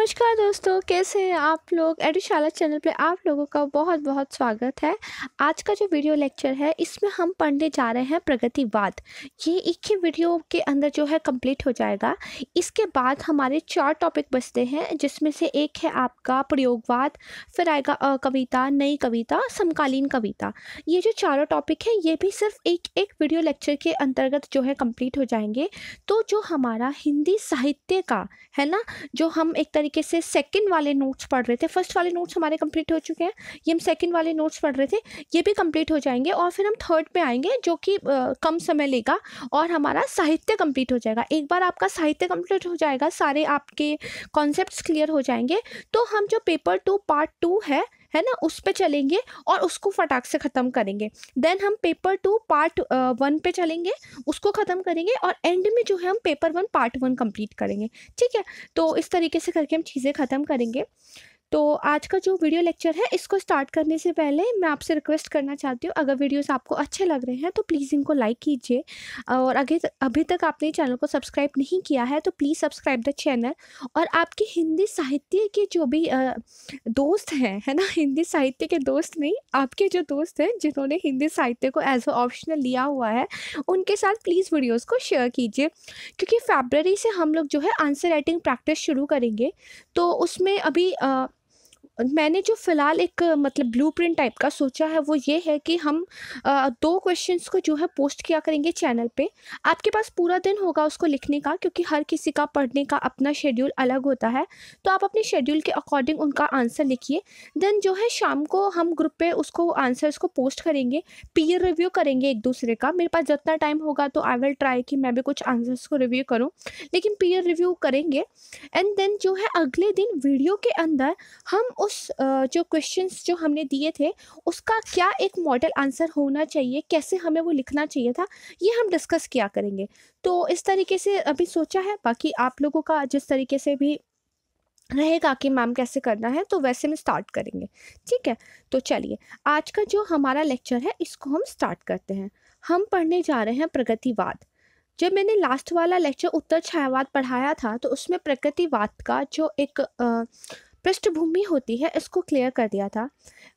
नमस्कार दोस्तों कैसे हैं आप लोग एडिशाला चैनल पे आप लोगों का बहुत बहुत स्वागत है आज का जो वीडियो लेक्चर है इसमें हम पढ़ने जा रहे हैं प्रगतिवाद ये एक ही वीडियो के अंदर जो है कंप्लीट हो जाएगा इसके बाद हमारे चार टॉपिक बचते हैं जिसमें से एक है आपका प्रयोगवाद फिर आएगा कविता नई कविता समकालीन कविता ये जो चारों टॉपिक है ये भी सिर्फ एक एक वीडियो लेक्चर के अंतर्गत जो है कम्प्लीट हो जाएंगे तो जो हमारा हिंदी साहित्य का है ना जो हम एक तरीके तरीके से सेकंड वाले नोट्स पढ़ रहे थे फर्स्ट वाले नोट्स हमारे कंप्लीट हो चुके हैं ये हम सेकंड वाले नोट्स पढ़ रहे थे ये भी कंप्लीट हो जाएंगे और फिर हम थर्ड पे आएंगे जो कि कम समय लेगा और हमारा साहित्य कंप्लीट हो जाएगा एक बार आपका साहित्य कंप्लीट हो जाएगा सारे आपके कॉन्सेप्ट क्लियर हो जाएंगे तो हम जो पेपर टू पार्ट टू है है ना उस पर चलेंगे और उसको फटाक से ख़त्म करेंगे देन हम पेपर टू पार्ट वन पे चलेंगे उसको ख़त्म करेंगे और एंड में जो है हम paper one part one complete करेंगे ठीक है तो इस तरीके से करके हम चीज़ें ख़त्म करेंगे तो आज का जो वीडियो लेक्चर है इसको स्टार्ट करने से पहले मैं आपसे रिक्वेस्ट करना चाहती हूँ अगर वीडियोस आपको अच्छे लग रहे हैं तो प्लीज़ इनको लाइक कीजिए और अगर अभी तक आपने चैनल को सब्सक्राइब नहीं किया है तो प्लीज़ सब्सक्राइब द चैनल और आपके हिंदी साहित्य के जो भी दोस्त हैं है ना हिंदी साहित्य के दोस्त नहीं आपके जो दोस्त हैं जिन्होंने हिंदी साहित्य को एज अ ऑप्शनल लिया हुआ है उनके साथ प्लीज़ वीडियोज़ को शेयर कीजिए क्योंकि फेबररी से हम लोग जो है आंसर राइटिंग प्रैक्टिस शुरू करेंगे तो उसमें अभी आ, मैंने जो फ़िलहाल एक मतलब प्रिंट टाइप का सोचा है वो ये है कि हम आ, दो क्वेश्चंस को जो है पोस्ट किया करेंगे चैनल पे आपके पास पूरा दिन होगा उसको लिखने का क्योंकि हर किसी का पढ़ने का अपना शेड्यूल अलग होता है तो आप अपने शेड्यूल के अकॉर्डिंग उनका आंसर लिखिए देन जो है शाम को हम ग्रुप पे उसको आंसर्स को पोस्ट करेंगे पीयर रिव्यू करेंगे एक दूसरे का मेरे पास जितना टाइम होगा तो आई विल ट्राई कि मैं भी कुछ आंसर्स को रिव्यू करूँ लेकिन पीयर रिव्यू करेंगे एंड देन जो है अगले दिन वीडियो के अंदर हम उस उस जो क्वेश्चंस जो हमने दिए थे उसका क्या एक मॉडल आंसर होना चाहिए कैसे हमें वो लिखना चाहिए था ये हम डिस्कस किया करेंगे तो इस तरीके से अभी सोचा है बाकी आप लोगों का जिस तरीके से भी रहेगा कि मैम कैसे करना है तो वैसे में स्टार्ट करेंगे ठीक है तो चलिए आज का जो हमारा लेक्चर है इसको हम स्टार्ट करते हैं हम पढ़ने जा रहे हैं प्रगतिवाद जब मैंने लास्ट वाला लेक्चर उत्तर छायावाद पढ़ाया था तो उसमें प्रगतिवाद का जो एक आ, पृष्ठभूमि होती है इसको क्लियर कर दिया था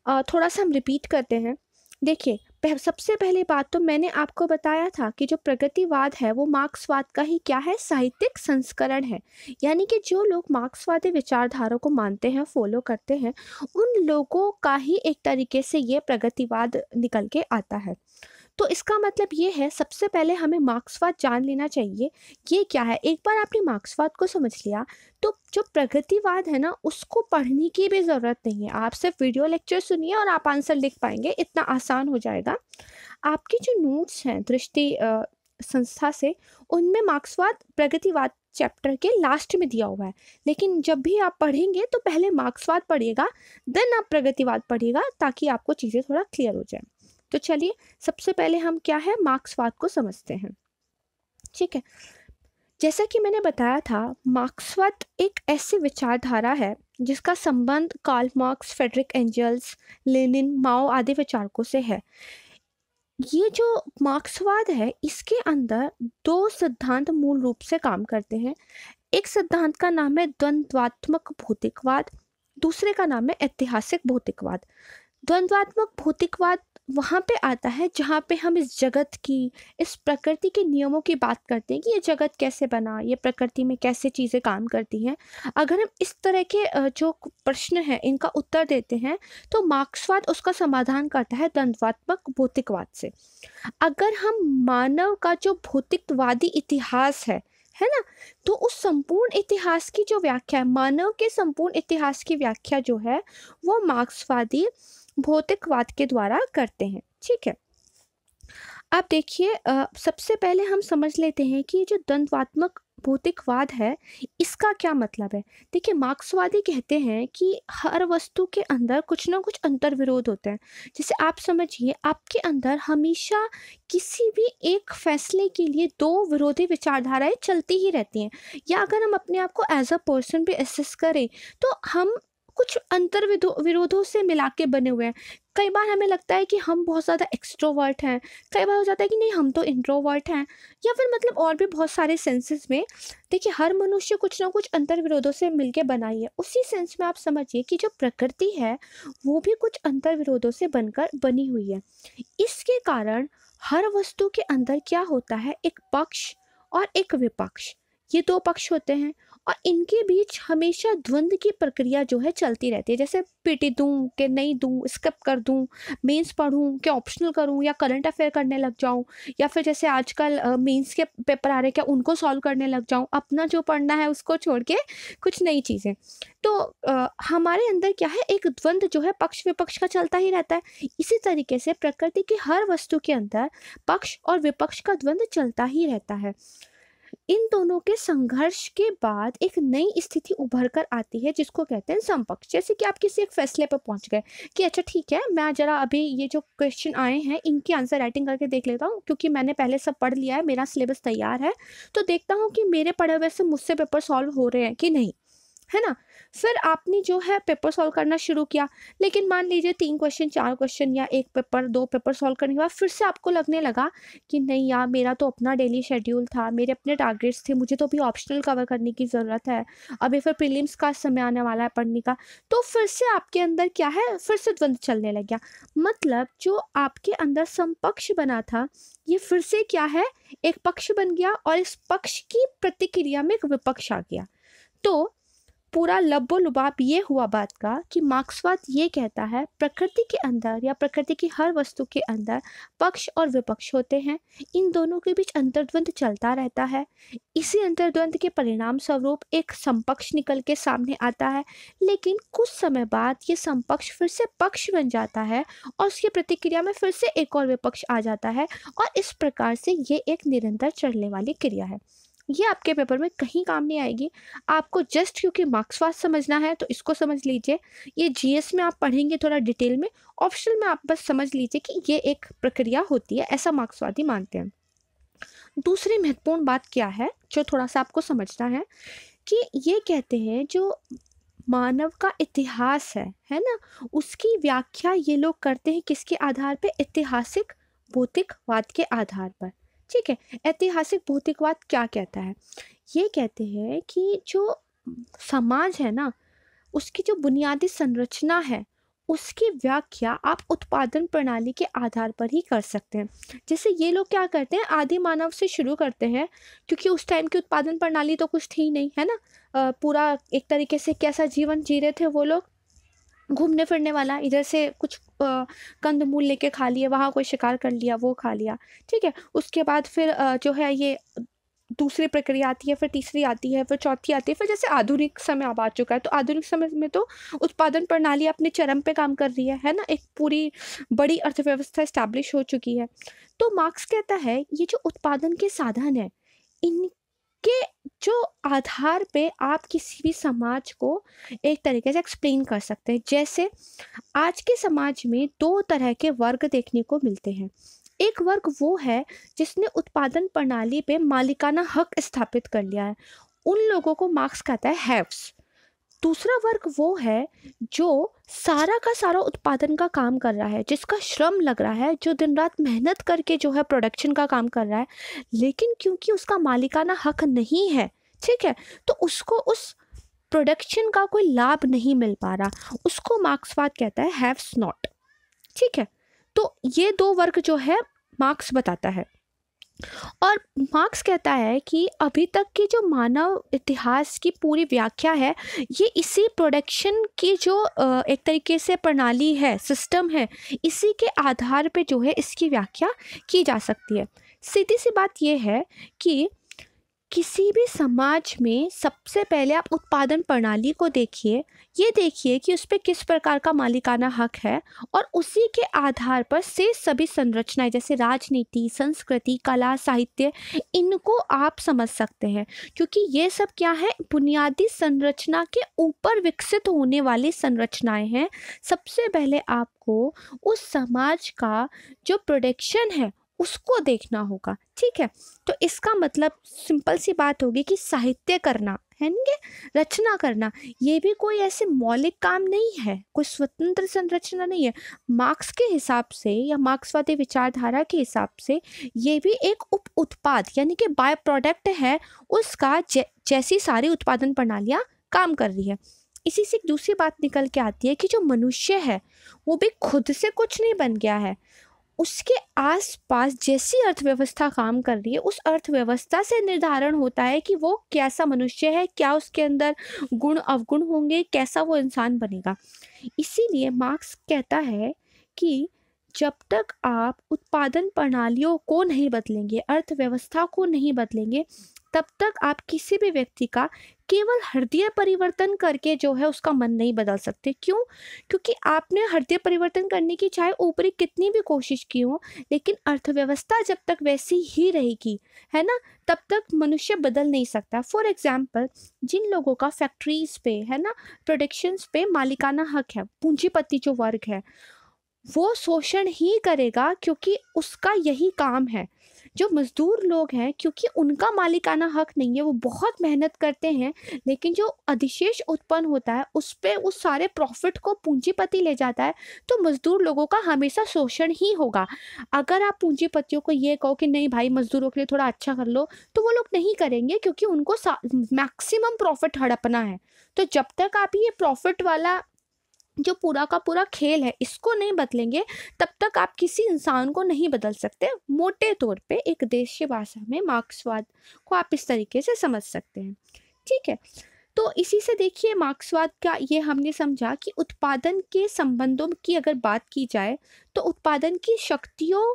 आ, थोड़ा सा हम रिपीट करते हैं देखिए पह, सबसे पहले बात तो मैंने आपको बताया था कि जो प्रगतिवाद है वो मार्क्सवाद का ही क्या है साहित्यिक संस्करण है यानी कि जो लोग मार्क्सवादी विचारधारा को मानते हैं फॉलो करते हैं उन लोगों का ही एक तरीके से ये प्रगतिवाद निकल के आता है तो इसका मतलब ये है सबसे पहले हमें मार्क्सवाद जान लेना चाहिए ये क्या है एक बार आपने मार्क्सवाद को समझ लिया तो जो प्रगतिवाद है ना उसको पढ़ने की भी ज़रूरत नहीं है आप सिर्फ वीडियो लेक्चर सुनिए और आप आंसर लिख पाएंगे इतना आसान हो जाएगा आपकी जो नोट्स हैं दृष्टि संस्था से उनमें मार्क्सवाद प्रगतिवाद चैप्टर के लास्ट में दिया हुआ है लेकिन जब भी आप पढ़ेंगे तो पहले मार्क्सवाद पढ़िएगा देन आप प्रगतिवाद पढ़िएगा ताकि आपको चीज़ें थोड़ा क्लियर हो जाए तो चलिए सबसे पहले हम क्या है मार्क्सवाद को समझते हैं ठीक है जैसा कि मैंने बताया था मार्क्सवाद एक ऐसी विचारधारा है जिसका संबंध Karl Marx Friedrich Engels Lenin Mao आदि विचारकों से है ये जो मार्क्सवाद है इसके अंदर दो सिद्धांत मूल रूप से काम करते हैं एक सिद्धांत का नाम है द्वंद्वात्मक भौतिकवाद दूसरे का नाम है ऐतिहासिक भौतिकवाद द्वंद्वात्मक भौतिकवाद वहाँ पे आता है जहाँ पे हम इस जगत की इस प्रकृति के नियमों की बात करते हैं कि ये जगत कैसे बना ये प्रकृति में कैसे चीज़ें काम करती हैं अगर हम इस तरह के जो प्रश्न हैं इनका उत्तर देते हैं तो मार्क्सवाद उसका समाधान करता है द्वंद्वात्मक भौतिकवाद से अगर हम मानव का जो भौतिकवादी इतिहास है है ना तो उस संपूर्ण इतिहास की जो व्याख्या है मानव के संपूर्ण इतिहास की व्याख्या जो है वो मार्क्सवादी भौतिकवाद के द्वारा करते हैं ठीक है अब देखिए सबसे पहले हम समझ लेते हैं कि जो द्वंद्वात्मक भौतिकवाद है इसका क्या मतलब है देखिए मार्क्सवादी कहते हैं कि हर वस्तु के अंदर कुछ ना कुछ अंतर विरोध होते हैं जैसे आप समझिए आपके अंदर हमेशा किसी भी एक फैसले के लिए दो विरोधी विचारधाराएं चलती ही रहती हैं या अगर हम अपने आप को एज अ पर्सन भी एसेस करें तो हम कुछ अंतर विरोधों से मिला के बने हुए हैं कई बार हमें लगता है कि हम बहुत ज़्यादा एक्स्ट्रोवर्ट हैं कई बार हो जाता है कि नहीं हम तो इंट्रोवर्ट हैं या फिर मतलब और भी बहुत सारे सेंसेस में देखिए हर मनुष्य कुछ ना कुछ अंतर विरोधों से मिलके बनाई है उसी सेंस में आप समझिए कि जो प्रकृति है वो भी कुछ अंतर विरोधों से बनकर बनी हुई है इसके कारण हर वस्तु के अंदर क्या होता है एक पक्ष और एक विपक्ष ये दो पक्ष होते हैं और इनके बीच हमेशा द्वंद्व की प्रक्रिया जो है चलती रहती है जैसे पीटी दूँ कि नहीं दूँ स्किप कर दूँ मेंस पढ़ूँ कि ऑप्शनल करूँ या करंट अफेयर करने लग जाऊँ या फिर जैसे आजकल मेंस के पेपर आ रहे हैं क्या उनको सॉल्व करने लग जाऊँ अपना जो पढ़ना है उसको छोड़ के कुछ नई चीज़ें तो आ, हमारे अंदर क्या है एक द्वंद्व जो है पक्ष विपक्ष का चलता ही रहता है इसी तरीके से प्रकृति की हर वस्तु के अंदर पक्ष और विपक्ष का द्वंद्व चलता ही रहता है इन दोनों के संघर्ष के बाद एक नई स्थिति उभर कर आती है जिसको कहते हैं समपक्ष जैसे कि आप किसी एक फैसले पर पहुंच गए कि अच्छा ठीक है मैं ज़रा अभी ये जो क्वेश्चन आए हैं इनकी आंसर राइटिंग करके देख लेता हूँ क्योंकि मैंने पहले सब पढ़ लिया है मेरा सिलेबस तैयार है तो देखता हूँ कि मेरे पढ़े हुए से मुझसे पेपर सॉल्व हो रहे हैं कि नहीं है ना सर आपने जो है पेपर सॉल्व करना शुरू किया लेकिन मान लीजिए तीन क्वेश्चन चार क्वेश्चन या एक पेपर दो पेपर सॉल्व करने के बाद फिर से आपको लगने लगा कि नहीं यार मेरा तो अपना डेली शेड्यूल था मेरे अपने टारगेट्स थे मुझे तो अभी ऑप्शनल कवर करने की ज़रूरत है अभी फिर प्रीलिम्स का समय आने वाला है पढ़ने का तो फिर से आपके अंदर क्या है फिर से द्वंद्व चलने लग गया मतलब जो आपके अंदर समपक्ष बना था ये फिर से क्या है एक पक्ष बन गया और इस पक्ष की प्रतिक्रिया में एक विपक्ष आ गया तो पूरा लब्बो लुबाब ये हुआ बात का कि मार्क्सवाद ये कहता है प्रकृति के अंदर या प्रकृति की हर वस्तु के अंदर पक्ष और विपक्ष होते हैं इन दोनों के बीच अंतर्द्वंद चलता रहता है इसी अंतर्द्वंद के परिणाम स्वरूप एक समपक्ष निकल के सामने आता है लेकिन कुछ समय बाद ये समपक्ष फिर से पक्ष बन जाता है और उसकी प्रतिक्रिया में फिर से एक और विपक्ष आ जाता है और इस प्रकार से ये एक निरंतर चढ़ने वाली क्रिया है ये आपके पेपर में कहीं काम नहीं आएगी आपको जस्ट क्योंकि मार्क्सवाद समझना है तो इसको समझ लीजिए ये जीएस में आप पढ़ेंगे थोड़ा डिटेल में ऑप्शनल में आप बस समझ लीजिए कि ये एक प्रक्रिया होती है ऐसा मार्क्सवादी मानते हैं दूसरी महत्वपूर्ण बात क्या है जो थोड़ा सा आपको समझना है कि ये कहते हैं जो मानव का इतिहास है है ना उसकी व्याख्या ये लोग करते हैं किसके आधार पर ऐतिहासिक भौतिकवाद के आधार पर ठीक है ऐतिहासिक भौतिकवाद क्या कहता है ये कहते हैं कि जो समाज है ना उसकी जो बुनियादी संरचना है उसकी व्याख्या आप उत्पादन प्रणाली के आधार पर ही कर सकते हैं जैसे ये लोग क्या करते हैं आदि मानव से शुरू करते हैं क्योंकि उस टाइम की उत्पादन प्रणाली तो कुछ थी नहीं है ना पूरा एक तरीके से कैसा जीवन जी रहे थे वो लोग घूमने फिरने वाला इधर से कुछ कंद मूल लेके खा लिए वहाँ कोई शिकार कर लिया वो खा लिया ठीक है उसके बाद फिर जो है ये दूसरी प्रक्रिया आती है फिर तीसरी आती है फिर चौथी आती है फिर जैसे आधुनिक समय अब आ चुका है तो आधुनिक समय में तो उत्पादन प्रणाली अपने चरम पे काम कर रही है है ना एक पूरी बड़ी अर्थव्यवस्था इस्टेब्लिश हो चुकी है तो मार्क्स कहता है ये जो उत्पादन के साधन है इन के जो आधार पे आप किसी भी समाज को एक तरीके से एक्सप्लेन कर सकते हैं जैसे आज के समाज में दो तरह के वर्ग देखने को मिलते हैं एक वर्ग वो है जिसने उत्पादन प्रणाली पे मालिकाना हक स्थापित कर लिया है उन लोगों को मार्क्स कहता है हैव्स दूसरा वर्ग वो है जो सारा का सारा उत्पादन का काम कर रहा है जिसका श्रम लग रहा है जो दिन रात मेहनत करके जो है प्रोडक्शन का काम कर रहा है लेकिन क्योंकि उसका मालिकाना हक नहीं है ठीक है तो उसको उस प्रोडक्शन का कोई लाभ नहीं मिल पा रहा उसको मार्क्सवाद कहता है हैव्स नॉट ठीक है तो ये दो वर्ग जो है मार्क्स बताता है और मार्क्स कहता है कि अभी तक की जो मानव इतिहास की पूरी व्याख्या है ये इसी प्रोडक्शन की जो एक तरीके से प्रणाली है सिस्टम है इसी के आधार पे जो है इसकी व्याख्या की जा सकती है सीधी सी बात यह है कि किसी भी समाज में सबसे पहले आप उत्पादन प्रणाली को देखिए ये देखिए कि उस पर किस प्रकार का मालिकाना हक है और उसी के आधार पर से सभी संरचनाएं जैसे राजनीति संस्कृति कला साहित्य इनको आप समझ सकते हैं क्योंकि ये सब क्या है बुनियादी संरचना के ऊपर विकसित होने वाली संरचनाएं हैं सबसे पहले आपको उस समाज का जो प्रोडक्शन है उसको देखना होगा ठीक है तो इसका मतलब सिंपल सी बात होगी कि साहित्य करना है ना रचना करना ये भी कोई ऐसे मौलिक काम नहीं है कोई स्वतंत्र संरचना नहीं है मार्क्स के हिसाब से या मार्क्सवादी विचारधारा के हिसाब से ये भी एक उप उत्पाद यानी कि बाय प्रोडक्ट है उसका जै, जैसी सारी उत्पादन प्रणालियाँ काम कर रही है इसी से दूसरी बात निकल के आती है कि जो मनुष्य है वो भी खुद से कुछ नहीं बन गया है उसके आसपास जैसी अर्थव्यवस्था काम कर रही है उस अर्थव्यवस्था से निर्धारण होता है कि वो कैसा मनुष्य है क्या उसके अंदर गुण अवगुण होंगे कैसा वो इंसान बनेगा इसीलिए मार्क्स कहता है कि जब तक आप उत्पादन प्रणालियों को नहीं बदलेंगे अर्थव्यवस्था को नहीं बदलेंगे तब तक आप किसी भी व्यक्ति का केवल हृदय परिवर्तन करके जो है उसका मन नहीं बदल सकते क्यों क्योंकि आपने हृदय परिवर्तन करने की चाहे ऊपरी कितनी भी कोशिश की हो लेकिन अर्थव्यवस्था जब तक वैसी ही रहेगी है ना तब तक मनुष्य बदल नहीं सकता फॉर एग्जाम्पल जिन लोगों का फैक्ट्रीज पे है ना प्रोडक्शन पे मालिकाना हक है पूंजीपति जो वर्ग है वो शोषण ही करेगा क्योंकि उसका यही काम है जो मज़दूर लोग हैं क्योंकि उनका मालिकाना हक नहीं है वो बहुत मेहनत करते हैं लेकिन जो अधिशेष उत्पन्न होता है उस पर उस सारे प्रॉफिट को पूंजीपति ले जाता है तो मज़दूर लोगों का हमेशा शोषण ही होगा अगर आप पूंजीपतियों को ये कहो कि नहीं भाई मज़दूरों के लिए थोड़ा अच्छा कर लो तो वो लोग नहीं करेंगे क्योंकि उनको मैक्सिमम प्रॉफिट हड़पना है तो जब तक आप ये प्रॉफिट वाला जो पूरा का पूरा खेल है इसको नहीं बदलेंगे तब तक आप किसी इंसान को नहीं बदल सकते मोटे तौर पे एक देश की भाषा में मार्क्सवाद को आप इस तरीके से समझ सकते हैं ठीक है तो इसी से देखिए मार्क्सवाद का ये हमने समझा कि उत्पादन के संबंधों की अगर बात की जाए तो उत्पादन की शक्तियों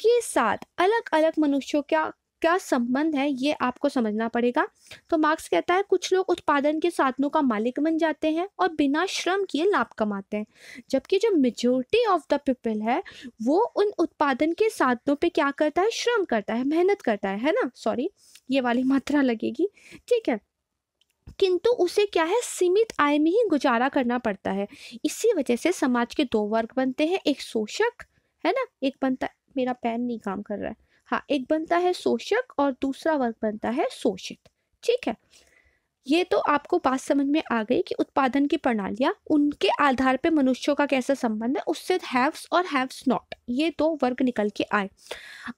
के साथ अलग अलग मनुष्यों का क्या संबंध है ये आपको समझना पड़ेगा तो मार्क्स कहता है कुछ लोग उत्पादन के साधनों का मालिक बन जाते हैं और बिना श्रम किए लाभ कमाते हैं जबकि जो मेजोरिटी ऑफ द पीपल है वो उन उत्पादन के साधनों पे क्या करता है श्रम करता है मेहनत करता है है ना सॉरी ये वाली मात्रा लगेगी ठीक है किंतु उसे क्या है सीमित आय में ही गुजारा करना पड़ता है इसी वजह से समाज के दो वर्ग बनते हैं एक शोषक है ना एक बनता मेरा पेन नहीं काम कर रहा है हाँ एक बनता है शोषक और दूसरा वर्ग बनता है शोषित ठीक है ये तो आपको बात समझ में आ गई कि उत्पादन की प्रणालियाँ उनके आधार पर मनुष्यों का कैसा संबंध है उससे हैव्स और हैव्स नॉट ये दो वर्ग निकल के आए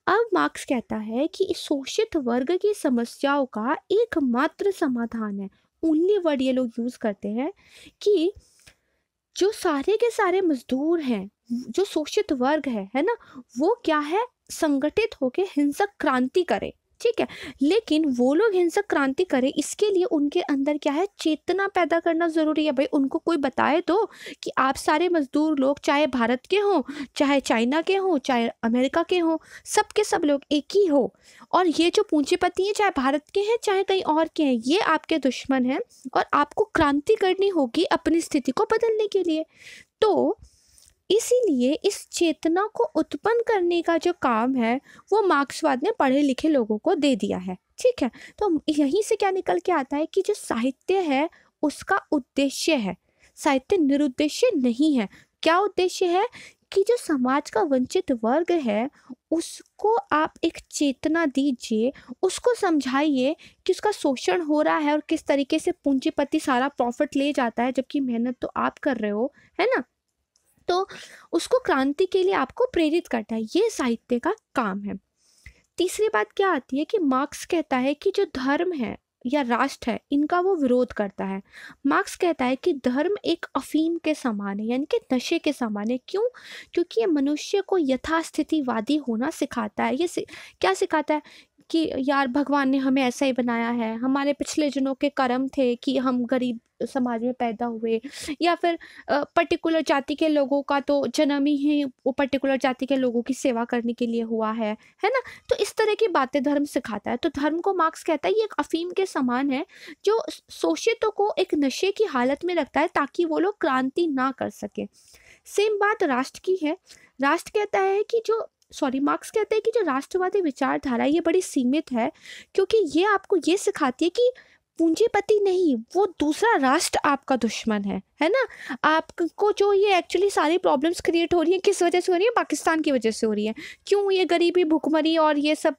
अब मार्क्स कहता है कि शोषित वर्ग की समस्याओं का एकमात्र समाधान है ओनली वर्ड ये लोग यूज़ करते हैं कि जो सारे के सारे मजदूर हैं जो शोषित वर्ग है है ना वो क्या है संगठित होकर हिंसक क्रांति करें ठीक है लेकिन वो लोग हिंसक क्रांति करें इसके लिए उनके अंदर क्या है चेतना पैदा करना ज़रूरी है भाई उनको कोई बताए तो कि आप सारे मज़दूर लोग चाहे भारत के हों चाहे चाइना के हों चाहे अमेरिका के हों सब के सब लोग एक ही हो और ये जो पूंजीपति हैं चाहे भारत के हैं चाहे कहीं और के हैं ये आपके दुश्मन हैं और आपको क्रांति करनी होगी अपनी स्थिति को बदलने के लिए तो इसीलिए इस चेतना को उत्पन्न करने का जो काम है वो मार्क्सवाद ने पढ़े लिखे लोगों को दे दिया है ठीक है तो यहीं से क्या निकल के आता है कि जो साहित्य है उसका उद्देश्य है साहित्य निरुद्देश्य नहीं है क्या उद्देश्य है कि जो समाज का वंचित वर्ग है उसको आप एक चेतना दीजिए उसको समझाइए कि उसका शोषण हो रहा है और किस तरीके से पूंजीपति सारा प्रॉफिट ले जाता है जबकि मेहनत तो आप कर रहे हो है ना तो उसको क्रांति के लिए आपको प्रेरित करता है ये साहित्य का काम है तीसरी बात क्या आती है कि मार्क्स कहता है कि जो धर्म है या राष्ट्र है इनका वो विरोध करता है मार्क्स कहता है कि धर्म एक अफीम के समान है यानी कि नशे के समान है क्यों क्योंकि ये मनुष्य को यथास्थितिवादी होना सिखाता है ये सि... क्या सिखाता है कि यार भगवान ने हमें ऐसा ही बनाया है हमारे पिछले जनों के कर्म थे कि हम गरीब समाज में पैदा हुए या फिर पर्टिकुलर जाति के लोगों का तो जन्म ही वो पर्टिकुलर जाति के लोगों की सेवा करने के लिए हुआ है है ना तो इस तरह की बातें धर्म सिखाता है तो धर्म को मार्क्स कहता है ये एक अफीम के समान है जो शोषितों को एक नशे की हालत में रखता है ताकि वो लोग क्रांति ना कर सकें सेम बात राष्ट्र की है राष्ट्र कहता है कि जो सॉरी मार्क्स कहते हैं कि जो राष्ट्रवादी विचारधारा ये बड़ी सीमित है क्योंकि ये आपको ये सिखाती है कि पूंजीपति नहीं वो दूसरा राष्ट्र आपका दुश्मन है है ना आपको जो ये एक्चुअली सारी प्रॉब्लम्स क्रिएट हो रही हैं किस वजह से हो रही है पाकिस्तान की वजह से हो रही है क्यों ये गरीबी भुखमरी और ये सब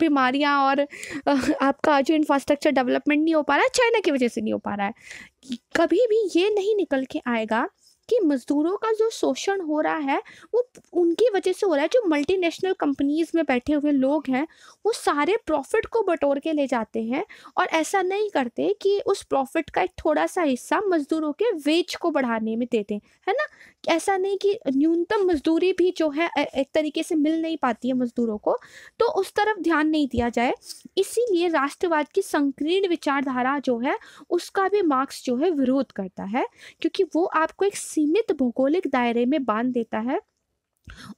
बीमारियां और आपका जो इंफ्रास्ट्रक्चर डेवलपमेंट नहीं हो पा रहा है चाइना की वजह से नहीं हो पा रहा है कभी भी ये नहीं निकल के आएगा कि मज़दूरों का जो शोषण हो रहा है वो उनकी वजह से हो रहा है जो मल्टीनेशनल कंपनीज़ में बैठे हुए लोग हैं वो सारे प्रॉफिट को बटोर के ले जाते हैं और ऐसा नहीं करते कि उस प्रॉफिट का एक थोड़ा सा हिस्सा मज़दूरों के वेज को बढ़ाने में देते हैं है ना ऐसा नहीं कि न्यूनतम मजदूरी भी जो है एक तरीके से मिल नहीं पाती है मजदूरों को तो उस तरफ ध्यान नहीं दिया जाए इसीलिए राष्ट्रवाद की संकीर्ण विचारधारा जो है उसका भी मार्क्स जो है विरोध करता है क्योंकि वो आपको एक सीमित भौगोलिक दायरे में बांध देता है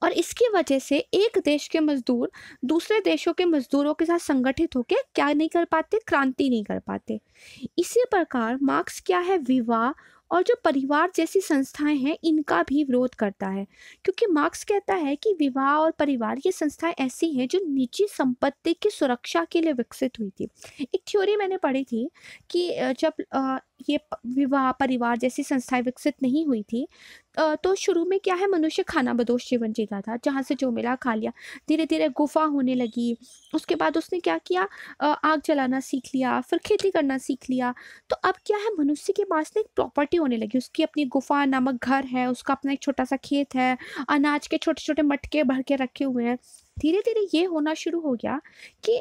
और इसकी वजह से एक देश के मजदूर दूसरे देशों के मजदूरों के साथ संगठित होकर क्या नहीं कर पाते क्रांति नहीं कर पाते इसी प्रकार मार्क्स क्या है विवाह और जो परिवार जैसी संस्थाएं हैं इनका भी विरोध करता है क्योंकि मार्क्स कहता है कि विवाह और परिवार ये संस्थाएं ऐसी हैं जो निजी संपत्ति की सुरक्षा के लिए विकसित हुई थी एक थ्योरी मैंने पढ़ी थी कि जब ये विवाह परिवार जैसी संस्थाएं विकसित नहीं हुई थी तो शुरू में क्या है मनुष्य खाना बदोश जीवन जीता था जहाँ से जो मिला खा लिया धीरे धीरे गुफा होने लगी उसके बाद उसने क्या किया आग जलाना सीख लिया फिर खेती करना सीख लिया तो अब क्या है मनुष्य के पास ना एक प्रॉपर्टी होने लगी उसकी अपनी गुफा नामक घर है उसका अपना एक छोटा सा खेत है अनाज के छोटे छोटे मटके भर के रखे हुए हैं धीरे धीरे ये होना शुरू हो गया कि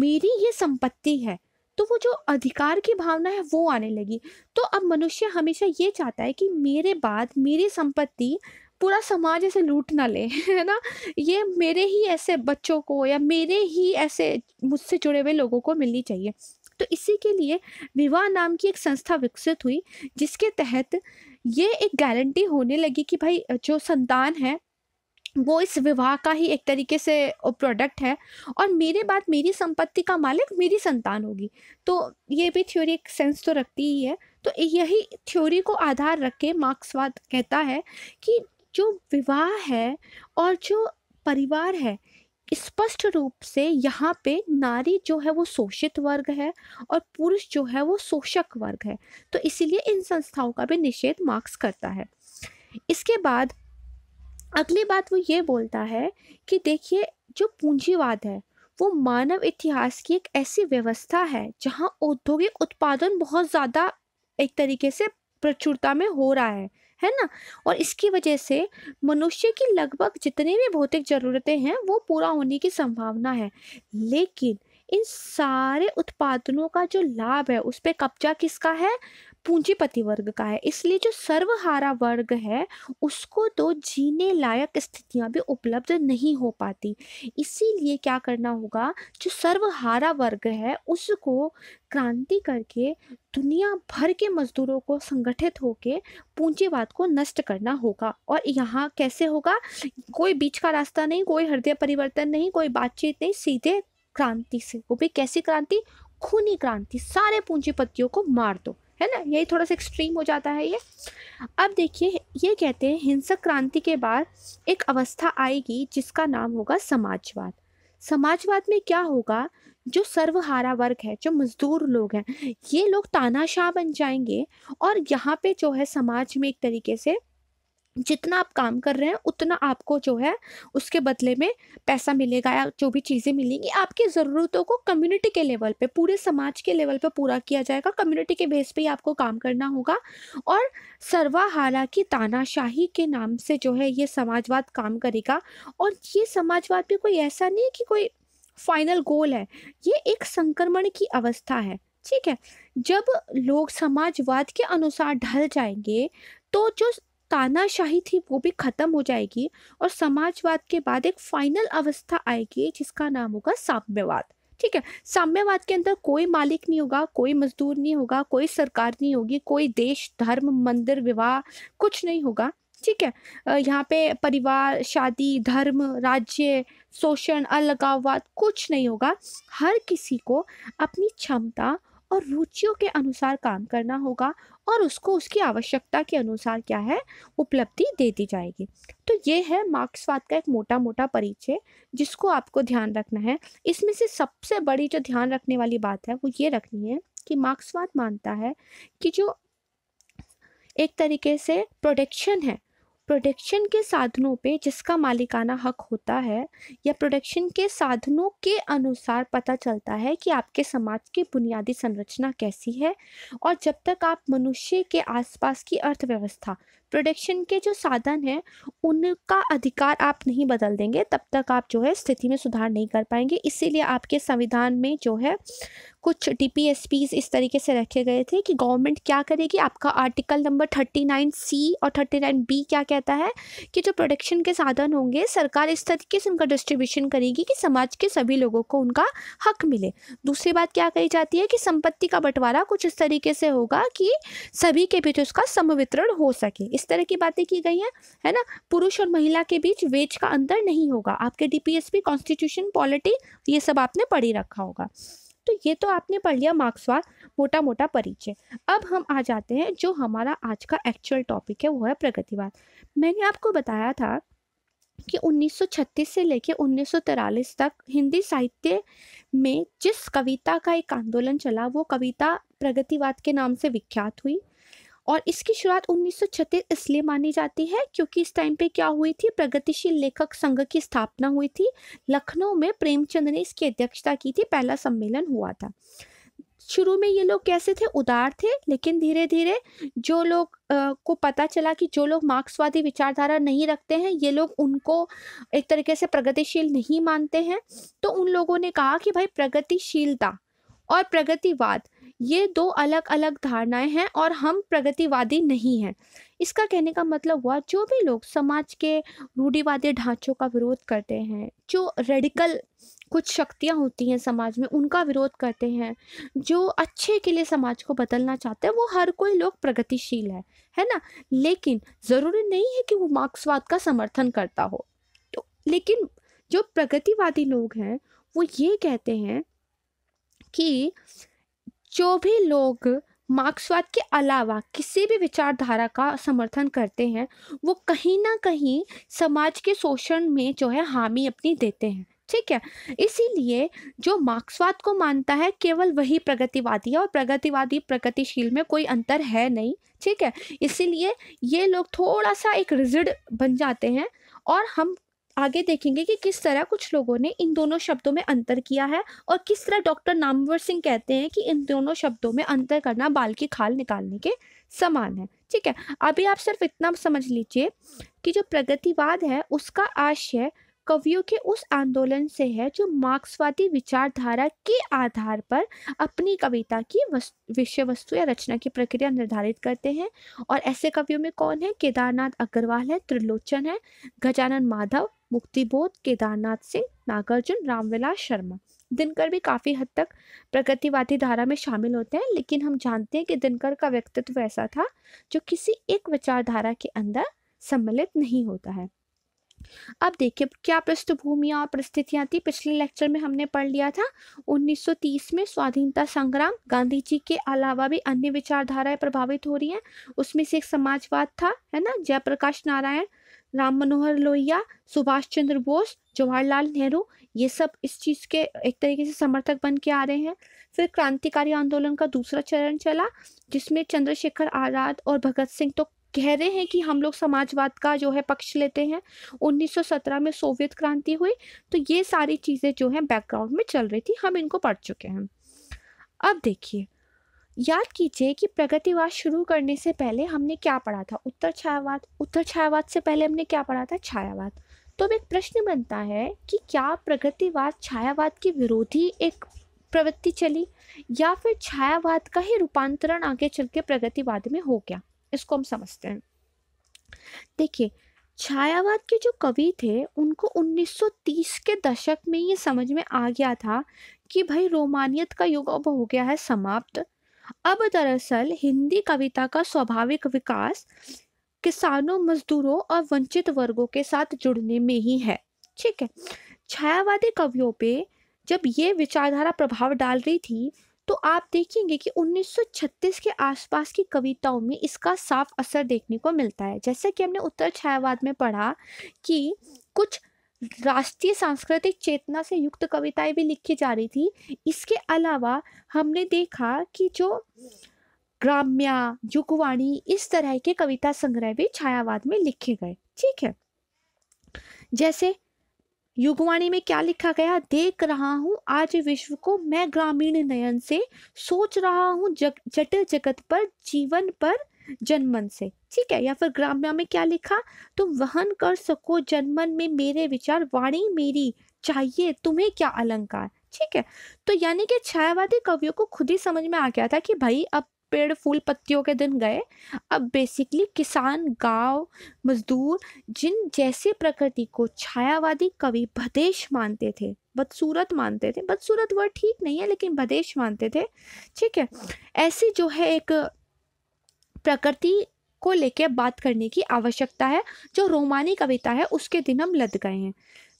मेरी ये संपत्ति है तो वो जो अधिकार की भावना है वो आने लगी तो अब मनुष्य हमेशा ये चाहता है कि मेरे बाद मेरी संपत्ति पूरा समाज ऐसे लूट ना ले है ना ये मेरे ही ऐसे बच्चों को या मेरे ही ऐसे मुझसे जुड़े हुए लोगों को मिलनी चाहिए तो इसी के लिए विवाह नाम की एक संस्था विकसित हुई जिसके तहत ये एक गारंटी होने लगी कि भाई जो संतान है वो इस विवाह का ही एक तरीके से प्रोडक्ट है और मेरे बाद मेरी संपत्ति का मालिक मेरी संतान होगी तो ये भी थ्योरी एक सेंस तो रखती ही है तो यही थ्योरी को आधार रख के मार्क्सवाद कहता है कि जो विवाह है और जो परिवार है स्पष्ट रूप से यहाँ पे नारी जो है वो शोषित वर्ग है और पुरुष जो है वो शोषक वर्ग है तो इसीलिए इन संस्थाओं का भी निषेध मार्क्स करता है इसके बाद अगली बात वो ये बोलता है कि देखिए जो पूंजीवाद है वो मानव इतिहास की एक ऐसी व्यवस्था है जहाँ औद्योगिक उत्पादन बहुत ज़्यादा एक तरीके से प्रचुरता में हो रहा है है ना और इसकी वजह से मनुष्य की लगभग जितनी भी भौतिक ज़रूरतें हैं वो पूरा होने की संभावना है लेकिन इन सारे उत्पादनों का जो लाभ है उस पर कब्जा किसका है पूंजीपति वर्ग का है इसलिए जो सर्वहारा वर्ग है उसको तो जीने लायक स्थितियां भी उपलब्ध नहीं हो पाती इसीलिए क्या करना होगा जो सर्वहारा वर्ग है उसको क्रांति करके दुनिया भर के मजदूरों को संगठित होकर पूंजीवाद को नष्ट करना होगा और यहाँ कैसे होगा कोई बीच का रास्ता नहीं कोई हृदय परिवर्तन नहीं कोई बातचीत नहीं सीधे क्रांति से वो भी कैसी क्रांति खूनी क्रांति सारे पूंजीपतियों को मार दो है ना यही थोड़ा सा एक्सट्रीम हो जाता है ये अब देखिए ये कहते हैं हिंसक क्रांति के बाद एक अवस्था आएगी जिसका नाम होगा समाजवाद समाजवाद में क्या होगा जो सर्वहारा वर्ग है जो मजदूर लोग हैं ये लोग तानाशाह बन जाएंगे और यहाँ पे जो है समाज में एक तरीके से जितना आप काम कर रहे हैं उतना आपको जो है उसके बदले में पैसा मिलेगा या जो भी चीज़ें मिलेंगी आपकी ज़रूरतों को कम्युनिटी के लेवल पे पूरे समाज के लेवल पे पूरा किया जाएगा कम्युनिटी के बेस पे ही आपको काम करना होगा और सर्वाहारा की तानाशाही के नाम से जो है ये समाजवाद काम करेगा और ये समाजवाद भी कोई ऐसा नहीं कि कोई फाइनल गोल है ये एक संक्रमण की अवस्था है ठीक है जब लोग समाजवाद के अनुसार ढल जाएंगे तो जो तानाशाही थी वो भी ख़त्म हो जाएगी और समाजवाद के बाद एक फाइनल अवस्था आएगी जिसका नाम होगा साम्यवाद ठीक है साम्यवाद के अंदर कोई मालिक नहीं होगा कोई मजदूर नहीं होगा कोई सरकार नहीं होगी कोई देश धर्म मंदिर विवाह कुछ नहीं होगा ठीक है यहाँ पे परिवार शादी धर्म राज्य शोषण अलगाववाद कुछ नहीं होगा हर किसी को अपनी क्षमता और रुचियों के अनुसार काम करना होगा और उसको उसकी आवश्यकता के अनुसार क्या है उपलब्धि दे दी जाएगी तो ये है मार्क्सवाद का एक मोटा मोटा परिचय जिसको आपको ध्यान रखना है इसमें से सबसे बड़ी जो ध्यान रखने वाली बात है वो ये रखनी है कि मार्क्सवाद मानता है कि जो एक तरीके से प्रोडक्शन है प्रोडक्शन के साधनों पे जिसका मालिकाना हक होता है या प्रोडक्शन के साधनों के अनुसार पता चलता है कि आपके समाज की बुनियादी संरचना कैसी है और जब तक आप मनुष्य के आसपास की अर्थव्यवस्था प्रोडक्शन के जो साधन हैं उनका अधिकार आप नहीं बदल देंगे तब तक आप जो है स्थिति में सुधार नहीं कर पाएंगे इसीलिए आपके संविधान में जो है कुछ डी इस तरीके से रखे गए थे कि गवर्नमेंट क्या करेगी आपका article number thirty nine C और थर्टी नाइन बी क्या कहता है कि जो प्रोडक्शन के साधन होंगे सरकार इस तरीके से उनका डिस्ट्रीब्यूशन करेगी कि समाज के सभी लोगों को उनका हक मिले दूसरी बात क्या कही जाती है कि संपत्ति का बंटवारा कुछ इस तरीके से होगा कि सभी के बीच उसका समवितरण हो सके इस तरह की बातें की गई हैं है ना पुरुष और महिला के बीच वेज का अंतर नहीं होगा आपके डीपीएसपी कॉन्स्टिट्यूशन पॉलिटी ये सब आपने पढ़ी रखा होगा तो ये तो आपने पढ़ लिया मार्क्सवाद मोटा मोटा परिचय अब हम आ जाते हैं जो हमारा आज का एक्चुअल टॉपिक है वो है प्रगतिवाद मैंने आपको बताया था कि 1936 से लेकर उन्नीस तक हिंदी साहित्य में जिस कविता का एक आंदोलन चला वो कविता प्रगतिवाद के नाम से विख्यात हुई और इसकी शुरुआत उन्नीस इसलिए मानी जाती है क्योंकि इस टाइम पे क्या हुई थी प्रगतिशील लेखक संघ की स्थापना हुई थी लखनऊ में प्रेमचंद ने इसकी अध्यक्षता की थी पहला सम्मेलन हुआ था शुरू में ये लोग कैसे थे उदार थे लेकिन धीरे धीरे जो लोग आ, को पता चला कि जो लोग मार्क्सवादी विचारधारा नहीं रखते हैं ये लोग उनको एक तरीके से प्रगतिशील नहीं मानते हैं तो उन लोगों ने कहा कि भाई प्रगतिशीलता और प्रगतिवाद ये दो अलग अलग धारणाएं हैं और हम प्रगतिवादी नहीं हैं इसका कहने का मतलब हुआ जो भी लोग समाज के रूढ़िवादी ढांचों का विरोध करते हैं जो रेडिकल कुछ शक्तियाँ होती हैं समाज में उनका विरोध करते हैं जो अच्छे के लिए समाज को बदलना चाहते हैं वो हर कोई लोग प्रगतिशील है है ना लेकिन ज़रूरी नहीं है कि वो मार्क्सवाद का समर्थन करता हो तो लेकिन जो प्रगतिवादी लोग हैं वो ये कहते हैं कि जो भी लोग मार्क्सवाद के अलावा किसी भी विचारधारा का समर्थन करते हैं वो कहीं ना कहीं समाज के शोषण में जो है हामी अपनी देते हैं ठीक है इसीलिए जो मार्क्सवाद को मानता है केवल वही प्रगतिवादी है और प्रगतिवादी प्रगतिशील में कोई अंतर है नहीं ठीक है इसीलिए ये लोग थोड़ा सा एक रिजिड बन जाते हैं और हम आगे देखेंगे कि किस तरह कुछ लोगों ने इन दोनों शब्दों में अंतर किया है और किस तरह डॉक्टर नामवर सिंह कहते हैं कि इन दोनों शब्दों में अंतर करना बाल की खाल निकालने के समान है ठीक है अभी आप सिर्फ इतना समझ लीजिए कि जो प्रगतिवाद है उसका आशय कवियों के उस आंदोलन से है जो मार्क्सवादी विचारधारा के आधार पर अपनी कविता की विषय वस्तु या रचना की प्रक्रिया निर्धारित करते हैं और ऐसे कवियों में कौन है केदारनाथ अग्रवाल है त्रिलोचन है गजानन माधव मुक्तिबोध केदारनाथ सिंह नागार्जुन रामविलास शर्मा दिनकर भी काफ़ी हद तक प्रगतिवादी धारा में शामिल होते हैं लेकिन हम जानते हैं कि दिनकर का व्यक्तित्व ऐसा था जो किसी एक विचारधारा के अंदर सम्मिलित नहीं होता है अब देखिए क्या पृष्ठभूमियाँ और परिस्थितियाँ थी पिछले लेक्चर में हमने पढ़ लिया था 1930 में स्वाधीनता संग्राम गांधी जी के अलावा भी अन्य विचारधाराएं प्रभावित हो रही हैं उसमें से एक समाजवाद था है ना जयप्रकाश नारायण राम मनोहर लोहिया सुभाष चंद्र बोस जवाहरलाल नेहरू ये सब इस चीज़ के एक तरीके से समर्थक बन के आ रहे हैं फिर क्रांतिकारी आंदोलन का दूसरा चरण चला जिसमें चंद्रशेखर आज़ाद और भगत सिंह तो कह रहे हैं कि हम लोग समाजवाद का जो है पक्ष लेते हैं 1917 में सोवियत क्रांति हुई तो ये सारी चीज़ें जो है बैकग्राउंड में चल रही थी हम इनको पढ़ चुके हैं अब देखिए याद कीजिए कि प्रगतिवाद शुरू करने से पहले हमने क्या पढ़ा था उत्तर छायावाद उत्तर छायावाद से पहले हमने क्या पढ़ा था छायावाद तो अब एक प्रश्न बनता है कि क्या प्रगतिवाद छायावाद के विरोधी एक प्रवृत्ति चली या फिर छायावाद का ही रूपांतरण आगे चल के प्रगतिवाद में हो गया इसको हम समझते हैं देखिए छायावाद के जो कवि थे उनको 1930 के दशक में ये समझ में आ गया था कि भाई रोमानियत का युग अब हो गया है समाप्त अब दरअसल हिंदी कविता का स्वाभाविक विकास किसानों मजदूरों और वंचित वर्गों के साथ जुड़ने में ही है ठीक है छायावादी कवियों पे जब ये विचारधारा प्रभाव डाल रही थी तो आप देखेंगे कि 1936 के आसपास की कविताओं में इसका साफ असर देखने को मिलता है जैसे कि हमने उत्तर छायावाद में पढ़ा कि कुछ राष्ट्रीय सांस्कृतिक चेतना से युक्त कविताएं भी लिखी जा रही थी इसके अलावा हमने देखा कि जो ग्राम्या युगवाणी इस तरह के कविता संग्रह भी छायावाद में लिखे गए ठीक है जैसे युगवाणी में क्या लिखा गया देख रहा हूँ आज विश्व को मैं ग्रामीण नयन से सोच रहा हूँ जग, जटिल जगत पर जीवन पर जनमन से ठीक है या फिर ग्राम्या में क्या लिखा तुम वहन कर सको जनमन में मेरे विचार वाणी मेरी चाहिए तुम्हें क्या अलंकार ठीक है तो यानी कि छायावादी कवियों को खुद ही समझ में आ गया था कि भाई अब पेड़ फूल पत्तियों के दिन गए अब बेसिकली किसान गांव मजदूर जिन जैसे प्रकृति को छायावादी कवि भदेश मानते थे बदसूरत मानते थे बदसूरत वर्ड ठीक नहीं है लेकिन भदेश मानते थे ठीक है ऐसी जो है एक प्रकृति को लेकर बात करने की आवश्यकता है जो रोमानी कविता है उसके दिन हम लद गए हैं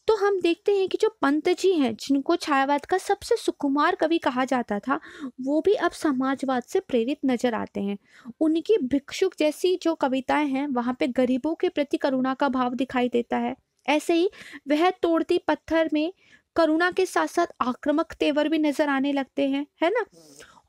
तो हम देखते हैं कि जो पंत जी हैं जिनको छायावाद का सबसे सुकुमार कवि कहा जाता था वो भी अब समाजवाद से प्रेरित नजर आते हैं उनकी भिक्षुक जैसी जो कविताएं हैं वहाँ पे गरीबों के प्रति करुणा का भाव दिखाई देता है ऐसे ही वह तोड़ती पत्थर में करुणा के साथ साथ आक्रामक तेवर भी नजर आने लगते हैं है ना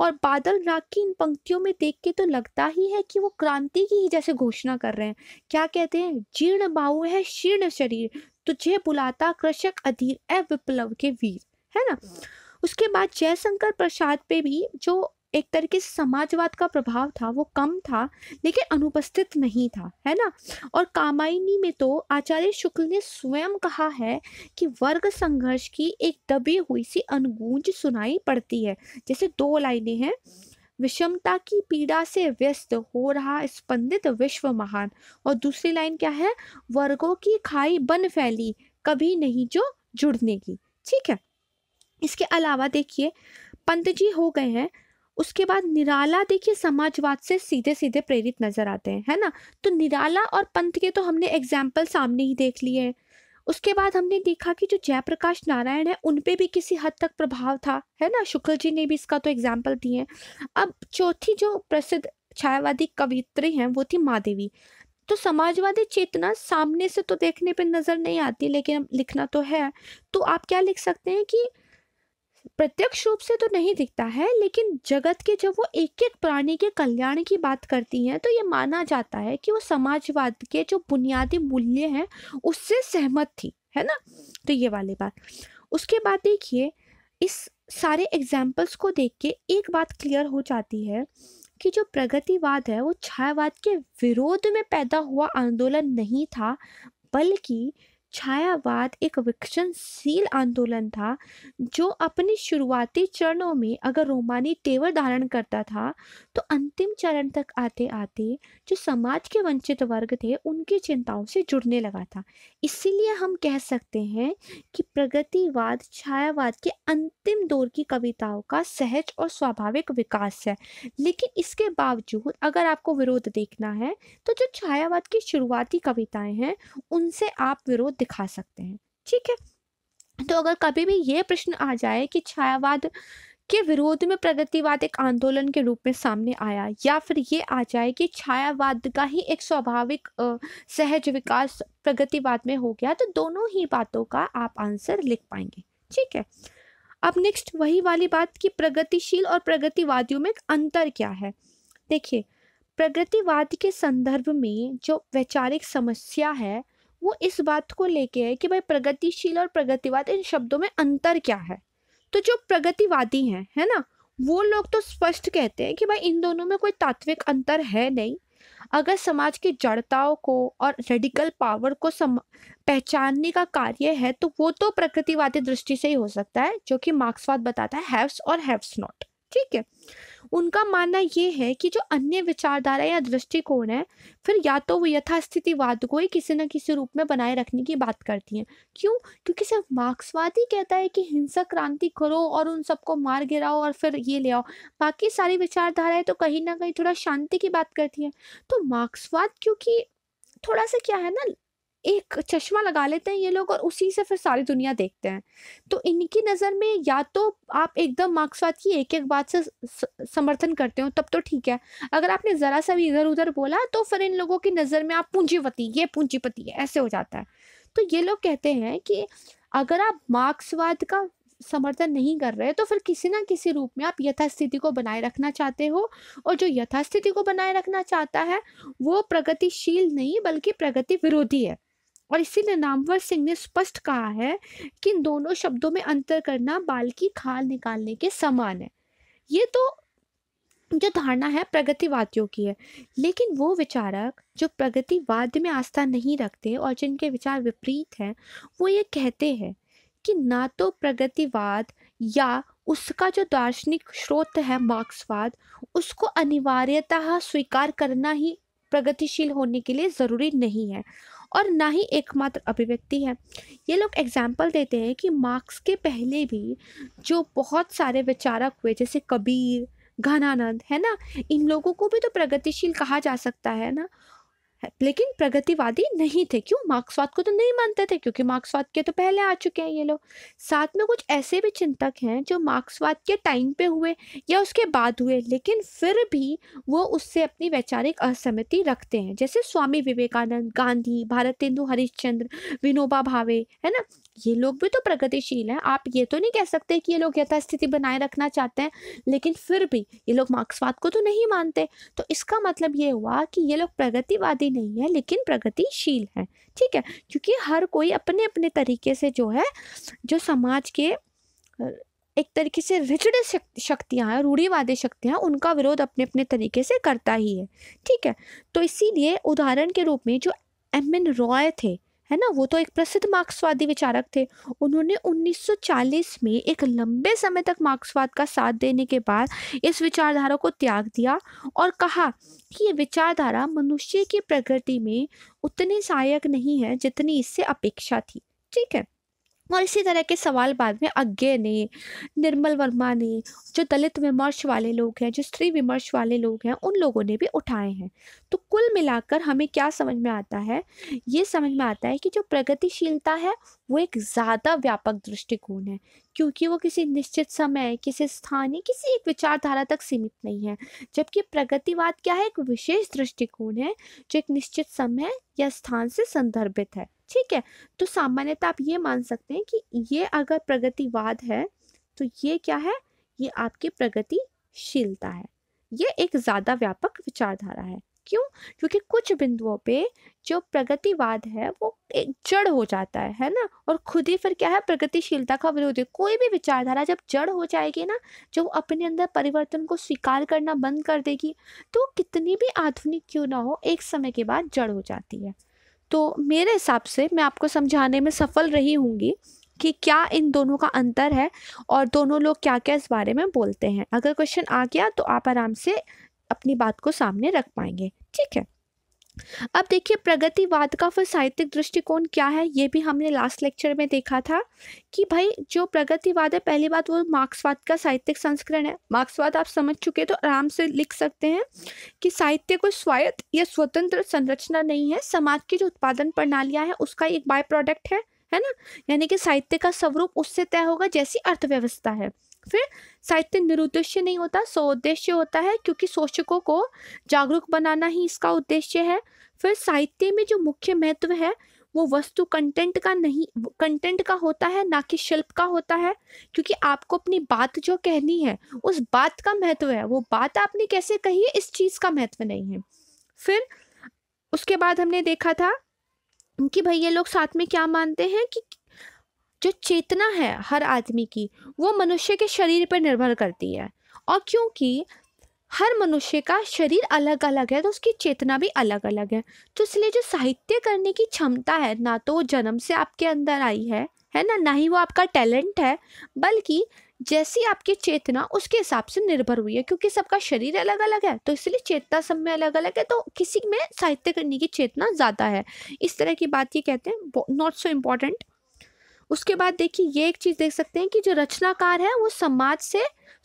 और बादल राग की इन पंक्तियों में देख के तो लगता ही है कि वो क्रांति की ही जैसे घोषणा कर रहे हैं क्या कहते हैं जीर्ण बाहु है शीर्ण शरीर तुझे बुलाता कृषक अधीर ए विप्लव के वीर है ना हाँ। उसके बाद जयशंकर प्रसाद पे भी जो एक तरह के समाजवाद का प्रभाव था वो कम था लेकिन अनुपस्थित नहीं था है ना और कामायनी में तो आचार्य शुक्ल ने स्वयं कहा है कि वर्ग संघर्ष की एक दबी हुई सी अनगूंज सुनाई पड़ती है जैसे दो लाइनें हैं विषमता की पीड़ा से व्यस्त हो रहा स्पंदित विश्व महान और दूसरी लाइन क्या है वर्गों की खाई बन फैली कभी नहीं जो जुड़ने की ठीक है इसके अलावा देखिए पंत जी हो गए हैं उसके बाद निराला देखिए समाजवाद से सीधे सीधे प्रेरित नजर आते हैं है ना तो निराला और पंथ के तो हमने एग्जाम्पल सामने ही देख लिए हैं उसके बाद हमने देखा कि जो जयप्रकाश नारायण है उन पे भी किसी हद तक प्रभाव था है ना शुक्ल जी ने भी इसका तो एग्जाम्पल दिए हैं अब चौथी जो प्रसिद्ध छायावादी कवित्री हैं वो थी मादेवी तो समाजवादी चेतना सामने से तो देखने पर नज़र नहीं आती लेकिन लिखना तो है तो आप क्या लिख सकते हैं कि प्रत्यक्ष रूप से तो नहीं दिखता है लेकिन जगत के जब वो एक एक प्राणी के कल्याण की बात करती हैं तो ये माना जाता है कि वो समाजवाद के जो बुनियादी मूल्य हैं उससे सहमत थी है ना तो ये वाली बात उसके बाद देखिए इस सारे एग्जाम्पल्स को देख के एक बात क्लियर हो जाती है कि जो प्रगतिवाद है वो छायावाद के विरोध में पैदा हुआ आंदोलन नहीं था बल्कि छायावाद एक विकसनशील आंदोलन था जो अपने शुरुआती चरणों में अगर रोमानी तेवर धारण करता था तो अंतिम चरण तक आते आते जो समाज के वंचित वर्ग थे उनकी चिंताओं से जुड़ने लगा था इसीलिए हम कह सकते हैं कि प्रगतिवाद छायावाद के अंतिम दौर की कविताओं का सहज और स्वाभाविक विकास है लेकिन इसके बावजूद अगर आपको विरोध देखना है तो जो छायावाद की शुरुआती कविताएं हैं उनसे आप विरोध दिखा सकते हैं ठीक है तो अगर कभी भी ये प्रश्न आ जाए कि छायावाद के विरोध में प्रगतिवाद एक आंदोलन के रूप में सामने आया या फिर ये आ जाए कि छायावाद का ही एक स्वाभाविक सहज विकास प्रगतिवाद में हो गया तो दोनों ही बातों का आप आंसर लिख पाएंगे ठीक है अब नेक्स्ट वही वाली बात कि प्रगतिशील और प्रगतिवादियों में अंतर क्या है देखिए प्रगतिवाद के संदर्भ में जो वैचारिक समस्या है वो इस बात को लेके है कि भाई प्रगतिशील और प्रगतिवाद इन शब्दों में अंतर क्या है तो जो प्रगतिवादी हैं है ना वो लोग तो स्पष्ट कहते हैं कि भाई इन दोनों में कोई तात्विक अंतर है नहीं अगर समाज की जड़ताओं को और रेडिकल पावर को सम पहचानने का कार्य है तो वो तो प्रकृतिवादी दृष्टि से ही हो सकता है जो कि मार्क्सवाद बताता है हैव्स और हैव्स नॉट ठीक है उनका मानना यह है कि जो अन्य विचारधारा या दृष्टिकोण है फिर या तो वो यथास्थितिवाद को ही किसी न किसी रूप में बनाए रखने की बात करती हैं क्यों क्योंकि सिर्फ मार्क्सवाद ही कहता है कि हिंसक क्रांति करो और उन सबको मार गिराओ और फिर ये ले आओ बाकी सारी विचारधाराएं तो कहीं ना कहीं थोड़ा शांति की बात करती हैं तो मार्क्सवाद क्योंकि थोड़ा सा क्या है ना एक चश्मा लगा लेते हैं ये लोग और उसी से फिर सारी दुनिया देखते हैं तो इनकी नज़र में या तो आप एकदम मार्क्सवाद की एक एक बात से समर्थन करते हो तब तो ठीक है अगर आपने ज़रा सा भी इधर उधर बोला तो फिर इन लोगों की नज़र में आप पूंजीपति ये पूंजीपति है ऐसे हो जाता है तो ये लोग कहते हैं कि अगर आप मार्क्सवाद का समर्थन नहीं कर रहे तो फिर किसी ना किसी रूप में आप यथास्थिति को बनाए रखना चाहते हो और जो यथास्थिति को बनाए रखना चाहता है वो प्रगतिशील नहीं बल्कि प्रगति विरोधी है और इसीलिए नामवर सिंह ने स्पष्ट कहा है कि इन दोनों शब्दों में अंतर करना बाल की खाल निकालने के समान है ये तो जो धारणा है प्रगतिवादियों की है लेकिन वो विचारक जो प्रगतिवाद में आस्था नहीं रखते और जिनके विचार विपरीत हैं वो ये कहते हैं कि ना तो प्रगतिवाद या उसका जो दार्शनिक स्रोत है मार्क्सवाद उसको अनिवार्यतः स्वीकार करना ही प्रगतिशील होने के लिए ज़रूरी नहीं है और ना ही एकमात्र अभिव्यक्ति है ये लोग एग्जाम्पल देते हैं कि मार्क्स के पहले भी जो बहुत सारे विचारक हुए जैसे कबीर घनानंद है ना इन लोगों को भी तो प्रगतिशील कहा जा सकता है ना लेकिन प्रगतिवादी नहीं थे क्यों मार्क्सवाद को तो नहीं मानते थे क्योंकि मार्क्सवाद के तो पहले आ चुके हैं ये लोग साथ में कुछ ऐसे भी चिंतक हैं जो मार्क्सवाद के टाइम पे हुए या उसके बाद हुए लेकिन फिर भी वो उससे अपनी वैचारिक असहमति रखते हैं जैसे स्वामी विवेकानंद गांधी भारत भारतेंदु हरिश्चंद्र विनोबा भावे है ना ये लोग भी तो प्रगतिशील हैं आप ये तो नहीं कह सकते कि ये लोग यथास्थिति बनाए रखना चाहते हैं लेकिन फिर भी ये लोग मार्क्सवाद को तो नहीं मानते तो इसका मतलब ये हुआ कि ये लोग प्रगतिवादी प्रगति नहीं है लेकिन प्रगतिशील है ठीक है क्योंकि हर कोई अपने अपने तरीके से जो है जो समाज के एक तरीके से रिचड शक्तियाँ हैं रूढ़ीवादी शक्तियाँ उनका विरोध अपने अपने तरीके से करता ही है ठीक है तो इसीलिए उदाहरण के रूप में जो एम एन रॉय थे है ना वो तो एक प्रसिद्ध मार्क्सवादी विचारक थे उन्होंने 1940 में एक लंबे समय तक मार्क्सवाद का साथ देने के बाद इस विचारधारा को त्याग दिया और कहा कि ये विचारधारा मनुष्य की प्रकृति में उतनी सहायक नहीं है जितनी इससे अपेक्षा थी ठीक है और इसी तरह के सवाल बाद में अज्ञे ने निर्मल वर्मा ने जो दलित विमर्श वाले लोग हैं जो स्त्री विमर्श वाले लोग हैं उन लोगों ने भी उठाए हैं तो कुल मिलाकर हमें क्या समझ में आता है ये समझ में आता है कि जो प्रगतिशीलता है वो एक ज़्यादा व्यापक दृष्टिकोण है क्योंकि वो किसी निश्चित समय किसी स्थान या किसी एक विचारधारा तक सीमित नहीं है जबकि प्रगतिवाद क्या है एक विशेष दृष्टिकोण है जो एक निश्चित समय या स्थान से संदर्भित है ठीक है तो सामान्यतः आप ये मान सकते हैं कि ये अगर प्रगतिवाद है तो ये क्या है ये आपकी प्रगतिशीलता है ये एक ज़्यादा व्यापक विचारधारा है क्यों क्योंकि कुछ बिंदुओं पे जो प्रगतिवाद है वो एक जड़ हो जाता है है ना और खुद ही फिर क्या है प्रगतिशीलता का विरोध है कोई भी विचारधारा जब जड़ हो जाएगी ना जब अपने अंदर परिवर्तन को स्वीकार करना बंद कर देगी तो कितनी भी आधुनिक क्यों ना हो एक समय के बाद जड़ हो जाती है तो मेरे हिसाब से मैं आपको समझाने में सफल रही हूँगी कि क्या इन दोनों का अंतर है और दोनों लोग क्या क्या इस बारे में बोलते हैं अगर क्वेश्चन आ गया तो आप आराम से अपनी बात को सामने रख पाएंगे ठीक है अब देखिए प्रगतिवाद का फिर साहित्यिक दृष्टिकोण क्या है ये भी हमने लास्ट लेक्चर में देखा था कि भाई जो प्रगतिवाद है पहली बात वो मार्क्सवाद का साहित्यिक संस्करण है मार्क्सवाद आप समझ चुके तो आराम से लिख सकते हैं कि साहित्य को स्वायत्त या स्वतंत्र संरचना नहीं है समाज की जो उत्पादन प्रणालियाँ हैं उसका एक बाय प्रोडक्ट है है ना यानी कि साहित्य का स्वरूप उससे तय होगा जैसी अर्थव्यवस्था है फिर साहित्य निरुद्देश्य नहीं होता स्वउद्देश्य होता है क्योंकि शोषकों को जागरूक बनाना ही इसका उद्देश्य है फिर साहित्य में जो मुख्य महत्व है वो वस्तु कंटेंट का नहीं कंटेंट का होता है ना कि शिल्प का होता है क्योंकि आपको अपनी बात जो कहनी है उस बात का महत्व है वो बात आपने कैसे कही है इस चीज़ का महत्व नहीं है फिर उसके बाद हमने देखा था कि भाई ये लोग साथ में क्या मानते हैं कि जो चेतना है हर आदमी की वो मनुष्य के शरीर पर निर्भर करती है और क्योंकि हर मनुष्य का शरीर अलग अलग है तो उसकी चेतना भी अलग अलग है तो इसलिए जो साहित्य करने की क्षमता है ना तो वो जन्म से आपके अंदर आई है है ना ना ही वो आपका टैलेंट है बल्कि जैसी आपकी चेतना उसके हिसाब से निर्भर हुई है क्योंकि सबका शरीर अलग अलग है तो इसलिए चेतना सब में अलग अलग है तो किसी में साहित्य करने की चेतना ज़्यादा है इस तरह की बात ये कहते हैं नॉट सो इम्पॉर्टेंट उसके बाद देखिए ये एक चीज़ देख सकते हैं कि जो रचनाकार है वो समाज से